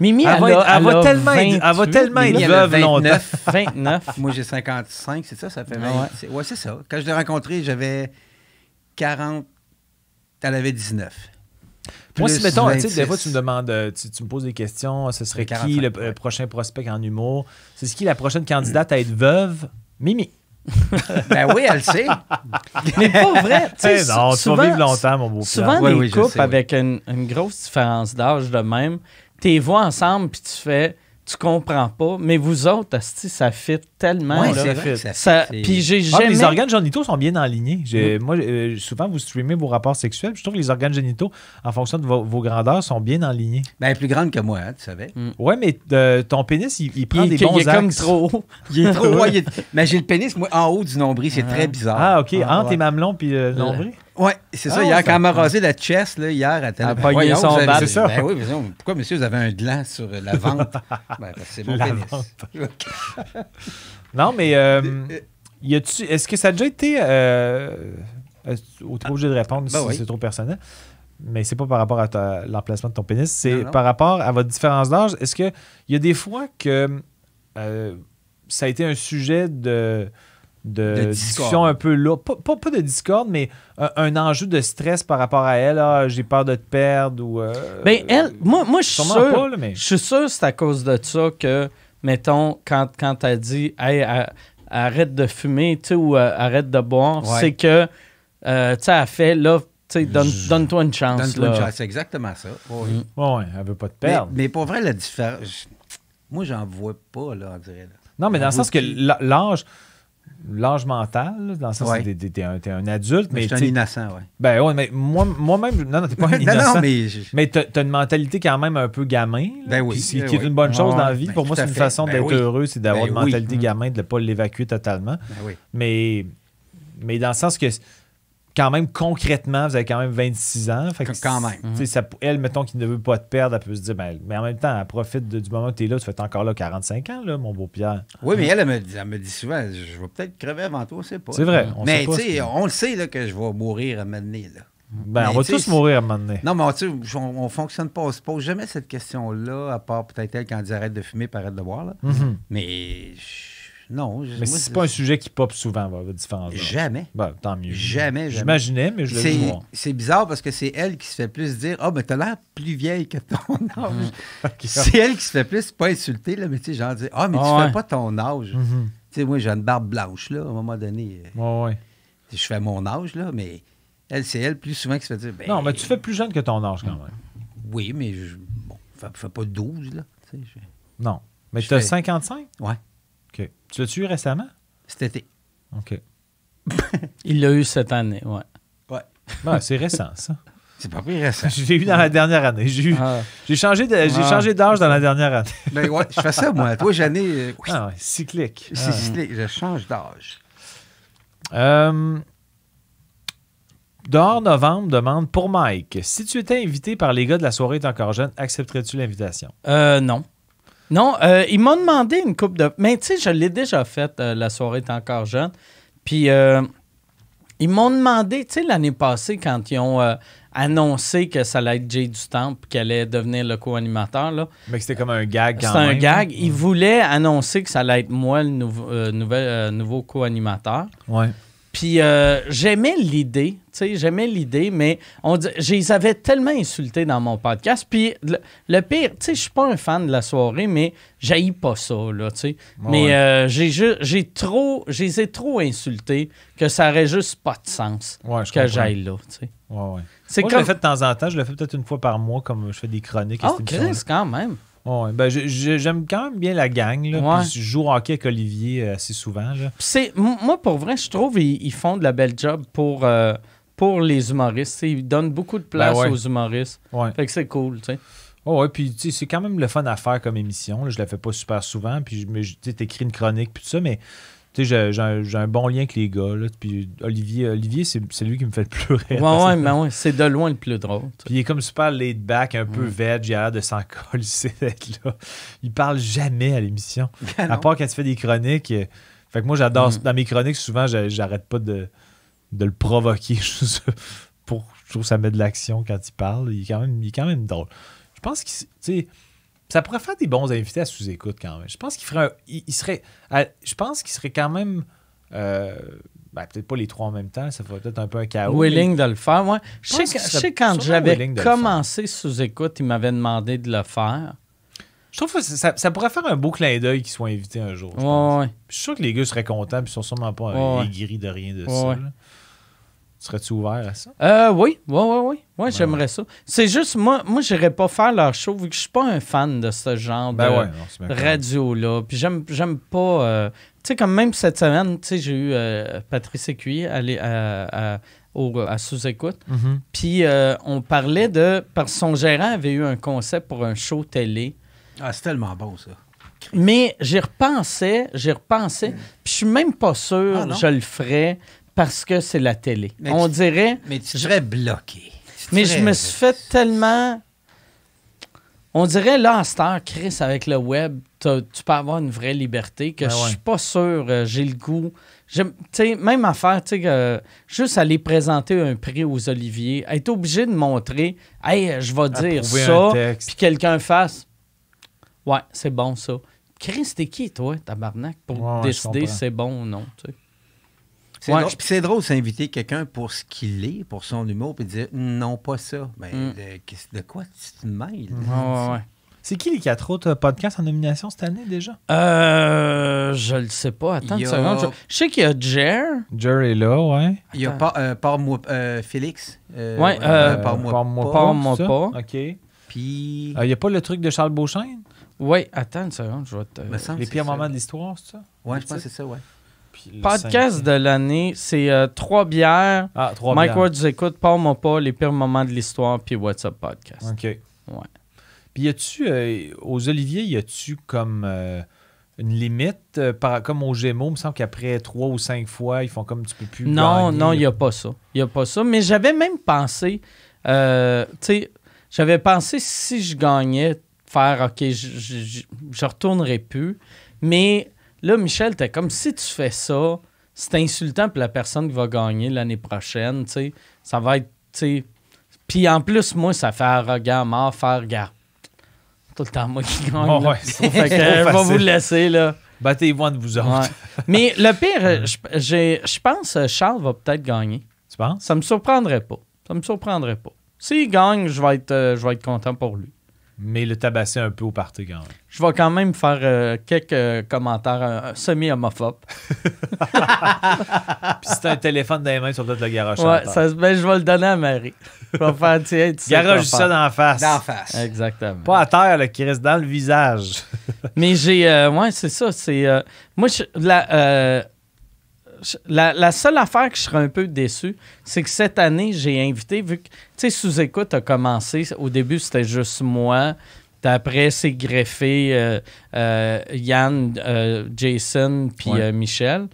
Speaker 3: Mimi, elle, va, tellement être, elle va tellement 29, 29. Moi, j'ai 55, c'est ça, ça fait 20. Ah ouais, c'est ça. Quand je l'ai rencontré, j'avais 40. Elle avait 19. Moi, si mettons, tu sais, des
Speaker 2: fois, tu me demandes, euh, tu, me poses des questions, euh, ce serait ben, qui le euh, prochain prospect en humour? C'est qui la prochaine candidate à être veuve? Mimi. ben oui, elle sait. Mais pas vrai. Ben non, tu vas vivre longtemps, mon beau -père. Souvent, oui, avec une,
Speaker 1: grosse différence d'âge de même, t'es vois ensemble, puis tu fais tu comprends pas, mais vous autres, ça fit tellement. ça, ah, jamais... Les organes
Speaker 2: génitaux sont bien alignés. j'ai mm. Moi, euh, souvent, vous streamez vos rapports sexuels. Je trouve que les organes génitaux, en fonction de vos, grandeurs, sont bien alignés. Ben, plus grande que moi, hein, tu savais. Mm. Ouais, mais euh, ton pénis, il, prend des bons Il est comme trop. il est trop. haut Mais j'ai le pénis, moi, en haut du nombril. C'est ah. très bizarre. Ah, OK. Ah, entre tes mamelons puis euh, le nombril.
Speaker 3: Oui, c'est ça. hier, quand elle m'a rasé la chest, là, hier, à tel... pogné son avez... C'est ben oui,
Speaker 2: ben pourquoi, monsieur, vous avez un gland sur la vente? Ben, c'est mon pénis. non, mais euh, euh, euh est-ce que ça a déjà été... Euh, êtes euh, obligé de répondre si c'est trop personnel mais c'est pas par rapport à l'emplacement de ton pénis, c'est par rapport à votre différence d'âge. Est-ce qu'il y a des fois que ça a été un sujet de, de, discussion un peu lourde. Pas, pas, de discorde, mais un, enjeu de stress par rapport à elle. Ah, j'ai peur de te perdre ou. Euh, ben, elle, moi, moi je suis sûr. Je
Speaker 1: suis sûr que c'est à cause de ça que, mettons, quand, quand elle dit arrête de fumer ou euh, arrête de boire, c'est que, ça euh, tu sais, fait là. Donne, toi une chance. c'est
Speaker 3: exactement ça.
Speaker 2: Oui, mm. elle veut pas
Speaker 3: te perdre. Mais, pour vrai, la différence. Moi, j'en vois pas,
Speaker 2: là, dirait. Non, mais dans le sens que l'âge, l'âge mental, dans le sens où t'es, un, adulte. Mais, je suis un innocent, oui. Ben ouais, mais moi, moi-même, non, non, t'es pas un innocent. mais. tu Mais t'as, une mentalité quand même un peu gamin. Ben ben qui est une bonne ah, chose dans la vie. Ben Pour moi, c'est une façon d'être heureux, c'est d'avoir une mentalité gamin, de ne pas l'évacuer totalement. oui. Mais, mais dans le sens que quand même concrètement, vous avez quand même 26 ans. Fait quand même. elle, mettons, qui ne veut pas te perdre, elle peut se dire, ben, mais en même temps, elle profite du moment que tu es là, tu fais encore là 45 ans, là, mon beau Pierre. Oui, mais elle,
Speaker 3: elle me, dit souvent, je vais peut-être crever avant toi, c'est pas. C'est vrai. On mais tu sais, on le sait là, que je vais mourir à un moment Ben, on va tous mourir à un moment donné. Non, mais on, on, fonctionne pas, on se pose jamais cette question-là, à part peut-être elle quand elle dit arrête de fumer, arrête de boire. Mm-hmm. Mais non. Je, mais c'est pas un
Speaker 2: sujet qui pop souvent, va, différence. Jamais. Bah, tant mieux. Jamais. J'imaginais, mais je l'ai
Speaker 3: C'est bizarre parce que c'est elle qui se fait plus dire Ah, oh, ben, mais t'as l'air plus vieille que ton âge. C'est elle qui se fait plus pas insulter, là, mais tu sais, genre dire Ah, mais tu fais pas ton âge. Mhm. Tu sais, moi, j'ai une barbe blanche, là, à un moment donné. Euh, ouais. Je fais mon âge, là, mais elle, c'est elle plus souvent qui se fait dire ben, Non, mais tu fais plus jeune que ton âge quand même. Oui, mais je, bon, fais, pas 12, là.
Speaker 2: non. Mais tu as 55? Ouais. Tu l'as-tu eu récemment? Cet été. OK. Il l'a eu cette année, ouais. Ouais. Ah, c'est récent, ça. C'est pas plus récent. Je l'ai eu dans la dernière année. J'ai eu... Ah. Ah. changé d'âge dans la dernière année. ben ouais, je fais ça, moi. Toi, j'en euh, ai. Oui. Ah, cyclique. C'est cyclique. Je change d'âge. Euh, Dehors Novembre demande pour Mike si tu étais invité par les gars de la soirée est encore jeune, accepterais-tu l'invitation euh, Non. Non, euh, ils m'ont demandé une
Speaker 1: coupe de. Mais tu sais, je l'ai déjà faite, euh, la soirée est encore jeune. Puis euh, ils m'ont demandé, tu sais, l'année passée, quand ils ont annoncé que ça allait être Jay du Temple, qu'elle allait devenir le co-animateur. Là. Mais c'était comme un gag quand même. C'était un gag. Ils mm. voulaient annoncer que ça allait être moi le nouveau, nouveau co-animateur. Ouais. Puis euh, j'aimais l'idée, tu sais, j'aimais l'idée, mais on, je les avais tellement insultés dans mon podcast. Puis le, pire, tu sais, je suis pas un fan de la soirée, mais j'aille pas ça, là, tu sais. Mais euh, j'ai, j'ai trop, je les ai trop insultés que ça aurait juste
Speaker 2: pas de sens que j'aille là,
Speaker 1: tu sais. Ouais, ouais.
Speaker 2: Moi, je le fais de temps en temps, je le fais peut-être une fois par mois, comme je fais des chroniques. Oh, Chris, quand même. Ben, j'aime quand même bien la gang. Là, je joue hockey avec Olivier euh, assez souvent. Là. Moi, pour vrai, je trouve qu'ils font de la belle job pour, euh, pour les humoristes. Ils donnent beaucoup de place ben aux humoristes. Fait que c'est cool. Oh, sais. c'est quand même le fun à faire comme émission. Je Je la fais pas super souvent, puis mais écrit une chronique, puis tout ça, mais tu sais, j'ai un, bon lien avec les gars. Puis Olivier, Olivier c'est lui qui me fait le plus Ouais, ouais, mais ouais, c'est de loin le plus drôle. Puis il est comme super laid back, un peu veg, il a l'air de s'en coller là. Il parle jamais à l'émission. Ah, à part quand il fait des chroniques. Euh, fait que moi, j'adore. Mm. Dans mes chroniques, souvent, j'arrête pas de, le provoquer. pour, je trouve ça met de l'action quand il parle. Il est quand même, il est quand même drôle. Je pense qu'il. Ça pourrait faire des bons invités à sous-écoute quand même. Je pense qu'il ferait il, serait. je pense qu'il serait quand même. Euh, ben, peut-être pas les trois en même temps, ça va peut-être un peu un chaos. Willing de le faire, moi. Je, sais, quand j'avais
Speaker 1: commencé sous-écoute, il m'avait demandé de le faire. Je trouve
Speaker 2: que ça, ça, pourrait faire un beau clin d'œil qu'ils soient invités un jour. Je, ouais, je suis sûr que les gars seraient contents, puis ils sont sûrement pas aigris de rien de ça. Serais-tu ouvert à ça? Euh, oui, oui, oui, oui. Ben j'aimerais ça. C'est juste, moi, moi
Speaker 1: j'irais pas faire leur show vu que je suis pas un fan de ce genre ben de radio-là. Puis j'aime, j'aime pas. Euh, tu sais, comme même cette semaine, tu sais, j'ai eu euh, Patrice Écuyer aller à, sous-écoute. Mm-hmm. Puis on parlait de. Parce que son gérant avait eu un concept pour un show télé.
Speaker 3: Ah, c'est tellement beau, ça.
Speaker 1: Mais j'y repensais, j'y repensais. Puis je suis même pas sûr ah, je le ferais parce que c'est la télé. On dirait. Mais tu serais bloqué. mais je me suis fait tellement. On dirait là, en star, Chris, avec le web, tu peux avoir une vraie liberté que ben je suis pas sûr, euh, j'ai le goût. sais, même affaire, tu sais, euh, juste aller présenter un prix aux Oliviers, être obligé de montrer, hey, je vais dire ça, puis quelqu'un fasse, ouais, c'est bon ça. Chris, t'es qui, toi, tabarnak, pour décider décider c'est bon ou non, tu sais. C'est
Speaker 3: drôle, drôle s'inviter quelqu'un pour ce qu'il est, pour son humour, puis dire non, pas ça. Ben, mm. de, quoi tu
Speaker 2: te mêles? C'est qui les quatre autres podcasts en nomination cette année déjà?
Speaker 1: Euh, je le sais pas. Attends une seconde. Je... sais qu'il y a Jer.
Speaker 2: Jer est là, ouais.
Speaker 1: Il y
Speaker 3: a euh, par, moi, euh, Félix. Euh, euh, euh par moi, par moi, pas. moi pas.
Speaker 2: OK. Puis.
Speaker 1: Il n'y a pas le truc de Charles Beauchamp? Oui, attends une seconde. Je vais
Speaker 3: Les pires moments de l'histoire, c'est ça? Ouais, je pense que c'est ça, ouais. Podcast
Speaker 1: de l'année, c'est euh, Trois bières. Ah, Mike bières. Ward écoute, Paul pas, les pires moments de l'histoire, puis What's Up Podcast. OK.
Speaker 2: Ouais. Puis y a-tu, euh, aux Olivier, y a-tu comme euh, une limite, par, comme aux Gémeaux, il me semble qu'après trois ou cinq fois, ils font comme tu peux plus. Non, non, il n'y a pas ça. Il a pas ça. Mais j'avais même pensé, tu sais, j'avais pensé
Speaker 1: si je gagnais, faire OK, je, je, retournerai plus. Mais Là, Michel, t'es comme si tu fais ça, c'est insultant pour la personne qui va gagner l'année prochaine, tu sais. Ça va être, tu sais. Puis en plus, moi, ça fait arrogant, mort, faire gars. Tout le temps, moi qui gagne. je vais vous laisser, là. Battez-vous de vous autres. Mais le pire, je pense que Charles va peut-être gagner. Tu penses? Ça me surprendrait pas. Ça me surprendrait pas. S'il gagne, je vais être, euh, je vais être content
Speaker 2: pour lui mais le tabasser un peu au party quand même.
Speaker 1: Je vais quand même faire euh, quelques euh, commentaires euh, semi-homophobes. Puis
Speaker 2: si un téléphone dans les mains, tu vas peut-être le garocher. Ouais, ça,
Speaker 1: ben, je vais le donner à Marie. Je vais faire, Garage ça dans face. Dans face. Exactement. Pas à terre, là, qui reste dans le visage. mais j'ai. Oui, ouais, c'est ça. C'est, moi, je, la, la, seule affaire que je serais un peu déçu, c'est que cette année, j'ai invité, vu que, tu sais, sous-écoute a commencé, au début, c'était juste moi. Puis après, c'est greffé euh, euh, Yann, euh, Jason, puis Michel.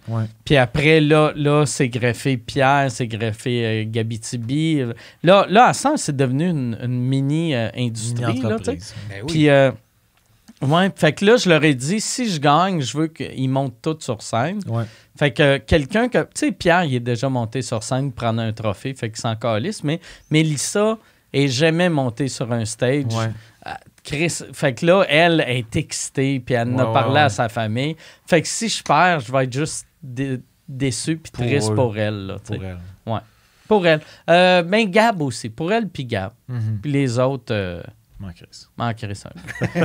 Speaker 1: Puis après, là, là c'est greffé Pierre, c'est greffé Gabitibi. Là, là, à ça, c'est devenu une, mini-industrie. Ben puis... Oui. Ouais, fait que là, je leur ai dit, si je gagne, je veux qu'ils montent tous sur scène. Fait que quelqu'un que. Tu sais, Pierre, il est déjà monté sur scène pour prendre un trophée, fait qu'il s'en calisse, mais Mélissa est jamais montée sur un stage. Ah, Chris, fait que là, elle est excitée, puis elle en a parlé à sa famille. Fait que si je perds, je vais être juste déçu puis triste pour, elle. Là, pour elle. Ouais. Pour elle. Euh, mais Gab aussi. Pour elle, puis Gab. Mhm. Puis les autres. Euh, Manquerait ça.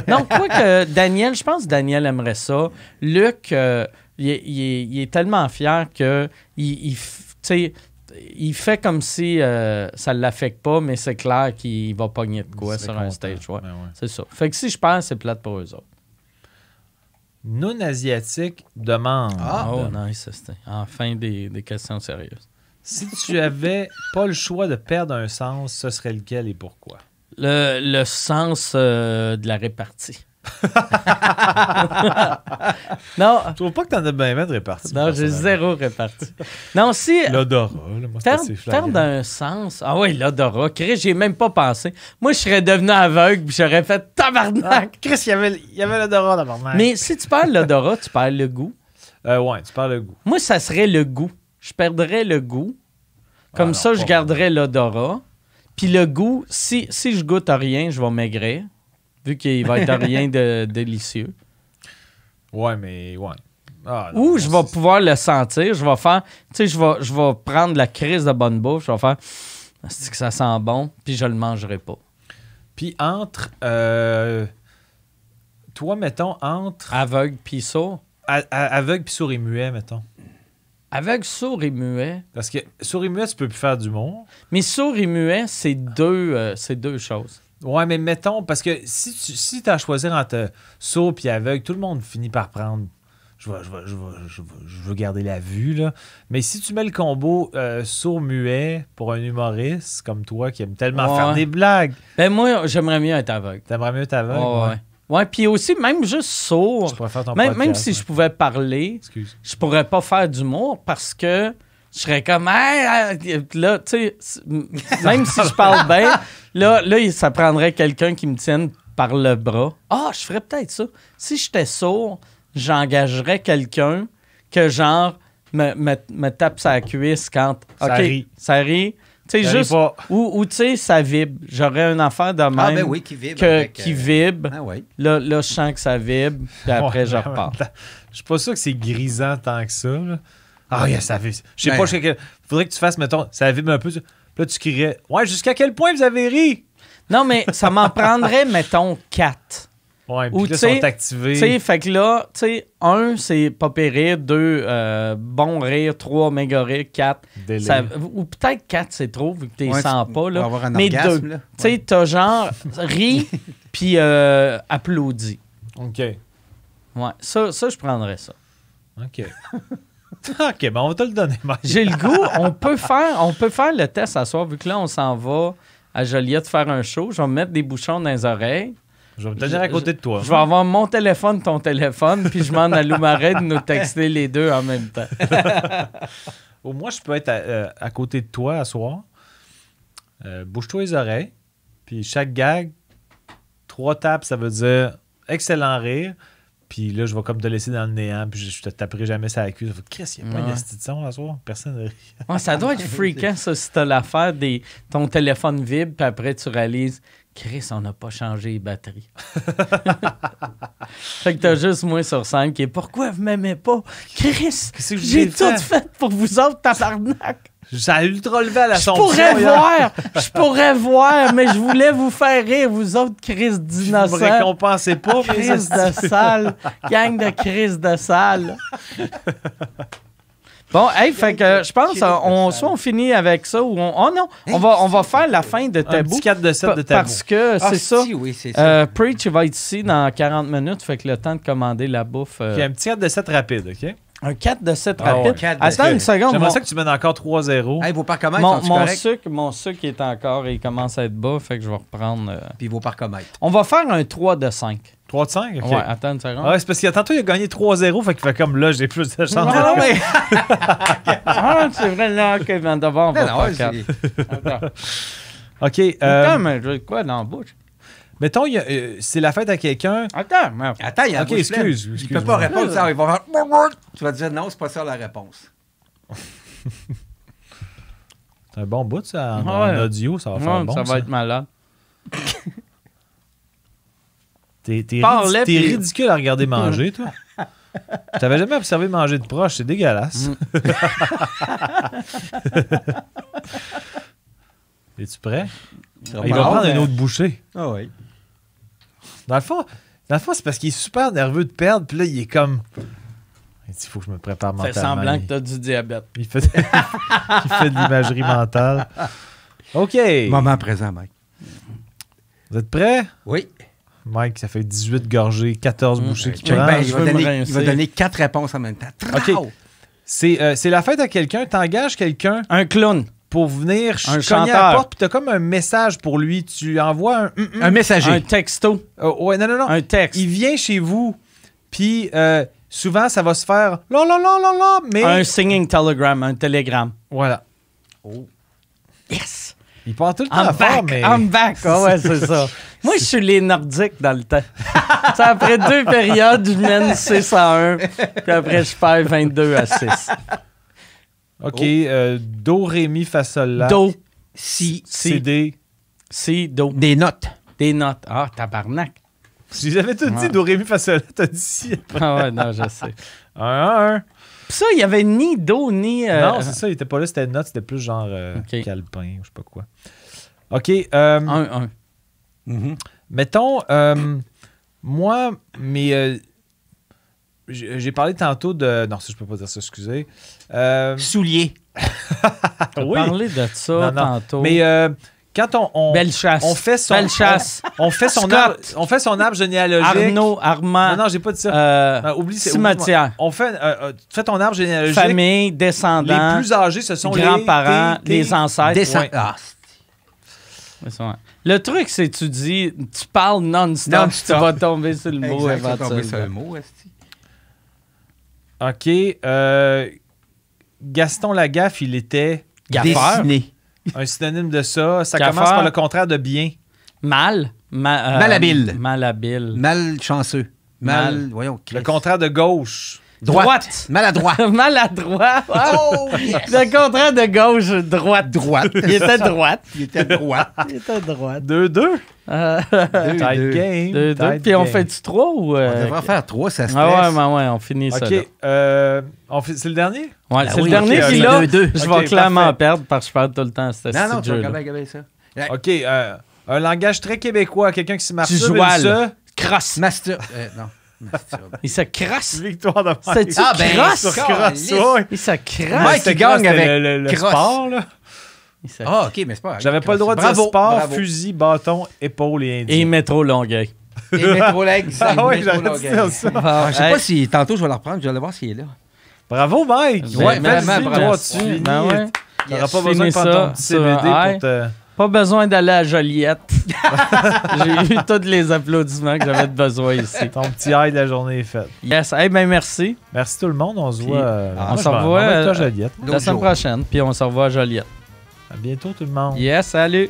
Speaker 1: Donc, quoi que Daniel, je pense que Daniel aimerait ça. Luc, euh, il, est, tellement fier que il, fait comme si euh, ça ne l'affecte pas, mais c'est clair qu'il va pogner de quoi sur un stage. Ben c'est ça. Fait que si je perds, c'est plate pour eux autres. Non asiatique demande. Ah, oh, ben. nice. Enfin, des, des questions sérieuses.
Speaker 2: Si tu avais pas le choix de perdre un sens, ce serait lequel et pourquoi?
Speaker 1: Le, le sens euh, de la répartie. non. Je trouve pas que t'en as bien de répartie. Non, j'ai zéro répartie. Non, si. Euh, l'odorat, Terme d'un sens. Ah oui, l'odorat. Chris, j'ai ai même pas pensé. Moi, je serais devenu aveugle puis j'aurais fait
Speaker 2: tabarnak. Ah, Chris, il y avait, y avait l'odorat d'abord. Mais
Speaker 1: si tu perds l'odorat, tu perds le goût. Euh, ouais, tu perds le goût. Moi, ça serait le goût. Je perdrais le goût. Comme ah ça, je garderais l'odorat. Puis le goût, si, si je goûte à rien, je vais maigrir, vu qu'il va être rien de délicieux.
Speaker 2: Ouais, mais ouais.
Speaker 1: Ah, Ou je vais pouvoir le sentir, je vais faire, tu sais, je vais, je vais prendre la crise de bonne bouffe, je vais faire, c'est que ça sent bon, puis je le mangerai pas. Puis
Speaker 2: entre, euh, toi, mettons, entre. Aveugle puis sourd. aveugle puis sourd et muet, mettons. Avec sourd et muet. Parce que sourd et muet, tu peux plus faire du monde. Mais sourd et muet, c'est deux, euh, deux choses. Ouais, mais mettons, parce que si tu si as à choisir entre sourd et aveugle, tout le monde finit par prendre. Je, je, veux garder la vue, là. Mais si tu mets le combo sour euh, sourd-muet pour un humoriste comme toi qui aime tellement faire des blagues. Ben, moi, j'aimerais mieux être aveugle. T'aimerais mieux être aveugle? Oui, puis aussi, même juste sourd, même, si je
Speaker 1: pouvais parler, Excuse. je pourrais pas faire d'humour parce que je serais comme là, tu sais, même si je parle bien, là, là, ça prendrait quelqu'un qui me tienne par le bras. Ah, je ferais peut-être ça. Si j'étais sourd, j'engagerais quelqu'un que genre me, me, tape sa cuisse quand ça rit. ça rit. Tu sais, juste. Ou, tu sais, ça vibre. J'aurais un enfant de ah, ben même. Ah, qui vibre. Que, qui euh, ah
Speaker 2: Là, là, je sens que ça vibre. Puis après, je repars. Je suis pas sûr que c'est grisant tant que ça. Ah, a ça vibre. Je sais pas ben. jusqu'à Faudrait que tu fasses, mettons, ça vibre un peu. Là, tu crierais. Ouais, jusqu'à quel point vous avez ri? Non, mais ça m'en
Speaker 1: prendrait, mettons, quatre.
Speaker 2: Ouais, puis là, sont activés. sais,
Speaker 1: fait que là, tu sais, un, c'est pas périr. deux, euh, bon rire, trois, méga rire, quatre. ou peut-être quatre, c'est trop, vu que t'es ouais, sens pas, là. mais deux. Tu sais, t'as genre ri, puis euh, OK. Ouais, ça, ça je prendrais ça. OK. OK, ben on va te le donner, J'ai le goût, on peut, faire, on peut faire le test à soir, vu que là, on s'en va à Joliette faire un show. Je vais me mettre des bouchons dans les oreilles. Je vais tenir à côté de toi. Je vais avoir mon téléphone, ton téléphone, puis je m'en à de nous texter
Speaker 2: les deux en même temps. Au moins, je peux être à, euh, côté de toi à soir. Euh, bouge-toi les oreilles. Puis chaque gag, trois tapes, ça veut dire excellent rire. Puis là, je vais comme te laisser dans le néant, puis je, te taperai jamais ça la queue. Qu'est-ce qu'il y a pas d'institution à soir? Personne ne rit. ça doit être fréquent,
Speaker 1: ça, si as l'affaire des. Ton téléphone vibre, puis après, tu réalises. Chris, on n'a pas changé les batteries. fait que t'as juste moins sur scène qui pourquoi vous m'aimez pas? Chris, j'ai tout fait? pour vous autres, tabarnak!
Speaker 2: J'ai ultra levé à la Je pourrais voir, je
Speaker 1: pourrais voir, mais je voulais vous faire rire, vous autres, Chris d'innocents. Vous récompensez pas, Chris de salle, gang de Chris de salle. Bon, hey, fait que je pense, on, soit on finit avec ça ou on. Oh non, on va, on va faire la fin de tabou. Un petit 4 de 7 de tabou. Parce que ah, c'est ça. Oui, c'est ça. Euh, Preach, va être ici dans 40 minutes, fait que le temps de commander la bouffe. Euh. Puis un petit 4 de 7 rapide, OK?
Speaker 2: Un 4 de 7 ah rapide. Oh, ouais. Attends une seconde. J'aimerais mon... ça que tu mènes encore 3-0. Hey, vos parcomètres mon, sont mon
Speaker 1: sucre, mon sucre est encore, il commence à être bas, fait que je vais reprendre. Euh... Puis vos parcomètres.
Speaker 2: On va faire un 3 de 5. 3 5? Okay. attends une seconde. Ouais, c'est parce a tantôt, il a gagné 3-0, fait qu'il fait comme là, j'ai plus de chance. Non, non, mais. ah, c'est vrai, là, que mais devant, on va non, faire OK. Euh... Attends, mais j'ai quoi dans la bouche? Mettons, euh, c'est la fête à quelqu'un. Attends, mais... Attends, il y a un truc. excuse, excuse, Il peut pas répondre, ça, il va
Speaker 3: faire. Tu vas dire non, c'est pas ça la réponse.
Speaker 2: c'est un bon bout, ça, en, ouais. audio, ça va faire ouais, bon. Ça, ça va être malade. T'es ridicule, ridicule à regarder manger, toi. T'avais jamais observé manger de proche, c'est dégueulasse. Mm. Es-tu prêt? il va ah prendre une autre bouchée. Ah oui. Dans le fond, c'est parce qu'il est super nerveux de perdre, puis là, il est comme. Il faut que je me prépare mentalement. Fait semblant que que t'as du diabète. Il fait, il fait de l'imagerie mentale. OK. Moment présent, mec. Vous êtes prêts? Oui. Mike, ça fait 18 gorgées, 14 mm. bouchées euh, qui ben, il, va donner, il, 4 réponses en même temps. Euh, c'est la fête à quelqu'un, t'engages quelqu'un. Un clone Pour venir un à la porte, puis t'as comme un message pour lui. Tu envoies un. messager. Un texto. Euh, non, non, non. Un texte. Il vient chez vous, puis souvent
Speaker 1: ça va se faire.
Speaker 2: non, non, non. mais. Un
Speaker 1: singing telegram, un télégramme. Voilà. Oh. Yes! Il part tout le temps I'm fort, mais. I'm back. Ah ouais, c'est ça. Moi, je suis les Nordiques dans le temps. c'est après deux périodes, je mène 6 à 1, puis après, je perds 22 à 6. OK. Euh, do, Ré, Mi, Fa, Sol, La. Do, Si, Si. D, Si, Do. Des notes. Des notes.
Speaker 2: Ah, tabarnak. Si j'avais tout dit, Do, Ré, Mi, Fa, Sol, La, t'as dit Si. ah ouais, non, je sais. 1 puis ça, il y avait ni d'eau, ni. Euh, non, c'est ça, il était pas là, c'était note, c'était plus genre euh, ou je sais pas quoi. OK. Euh, un, un. Mm -hmm. Mettons, euh, moi, mais euh, j'ai parlé tantôt de. Non, ça, je peux pas dire ça, excusez. Souliers. oui. parlé de ça tantôt. Mais quand on, on, Belle chasse. on fait son Belle chasse. On, fait son arbre, on fait son arbre généalogique. Arnaud, Armand. Non, non j'ai pas dit ça. Euh, ben, oublie on fait euh, euh, tu fais ton arbre généalogique. Famille, descendants. Les plus âgés, ce sont les grands-parents, les ancêtres. Descend ah,
Speaker 1: ouais. Le truc, c'est tu dis, tu parles non-stop, tu vas tomber sur le mot exact, tomber sur le mot,
Speaker 2: OK. Euh, Gaston Lagaffe, il était gaffeur. Dessiné. Un synonyme de ça. Ça commence par le contraire de bien. Mal. Mal habile.
Speaker 3: Euh, malhabile. Malhabile. Mal Mal, Mal.
Speaker 2: voyons. Le contraire de gauche.
Speaker 1: Droite. maladroite maladroite Maladroit. Oh, Le contraire de gauche, droite. Droite. Il était droite. Il était droite. Il était droite. 2-2. Euh, deux, deux. tight game. Puis on fait-tu 3 ou. Euh, on devrait faire 3, ça se passe. Ah ouais, ouais, ouais, on finit ça. ok
Speaker 2: euh, fait... C'est le dernier? Ouais, ben c'est le dernier. qui puis là, je vais clairement perdre parce que je perds tout le temps. non, non, tu vas
Speaker 3: ça.
Speaker 2: OK. un langage très québécois. Quelqu'un qui se marche. Tu joues ça.
Speaker 3: Cross. Master. non.
Speaker 2: Il se crasse. Victoire de Mike. Ah, ben, crasse. crasse oui! Il se crasse. Mike gagne avec le, sport, là.
Speaker 3: Ah, ok, mais c'est pas.
Speaker 2: J'avais pas le droit de dire sport, fusil, bâton, épaule et indien. Et
Speaker 1: métro longueuil. Et métro longueuil.
Speaker 2: Ah oui, j'allais dire ça. Ah, je sais pas
Speaker 3: si tantôt je vais le reprendre, je vais aller voir s'il est là. Bravo, Mike! Ouais, vraiment, bravo. Tu, ben ouais. Il n'y aura pas besoin de ton CBD pour te.
Speaker 1: Pas besoin d'aller à Joliette. J'ai eu tous les applaudissements que j'avais besoin ici. Ton petit high de la journée est faite.
Speaker 2: Yes. Eh hey, ben merci. Merci tout le monde. On se voit. Euh, on se revoit euh, la semaine
Speaker 1: prochaine. Puis on se revoit à Joliette.
Speaker 2: À bientôt tout le monde. Yes, salut.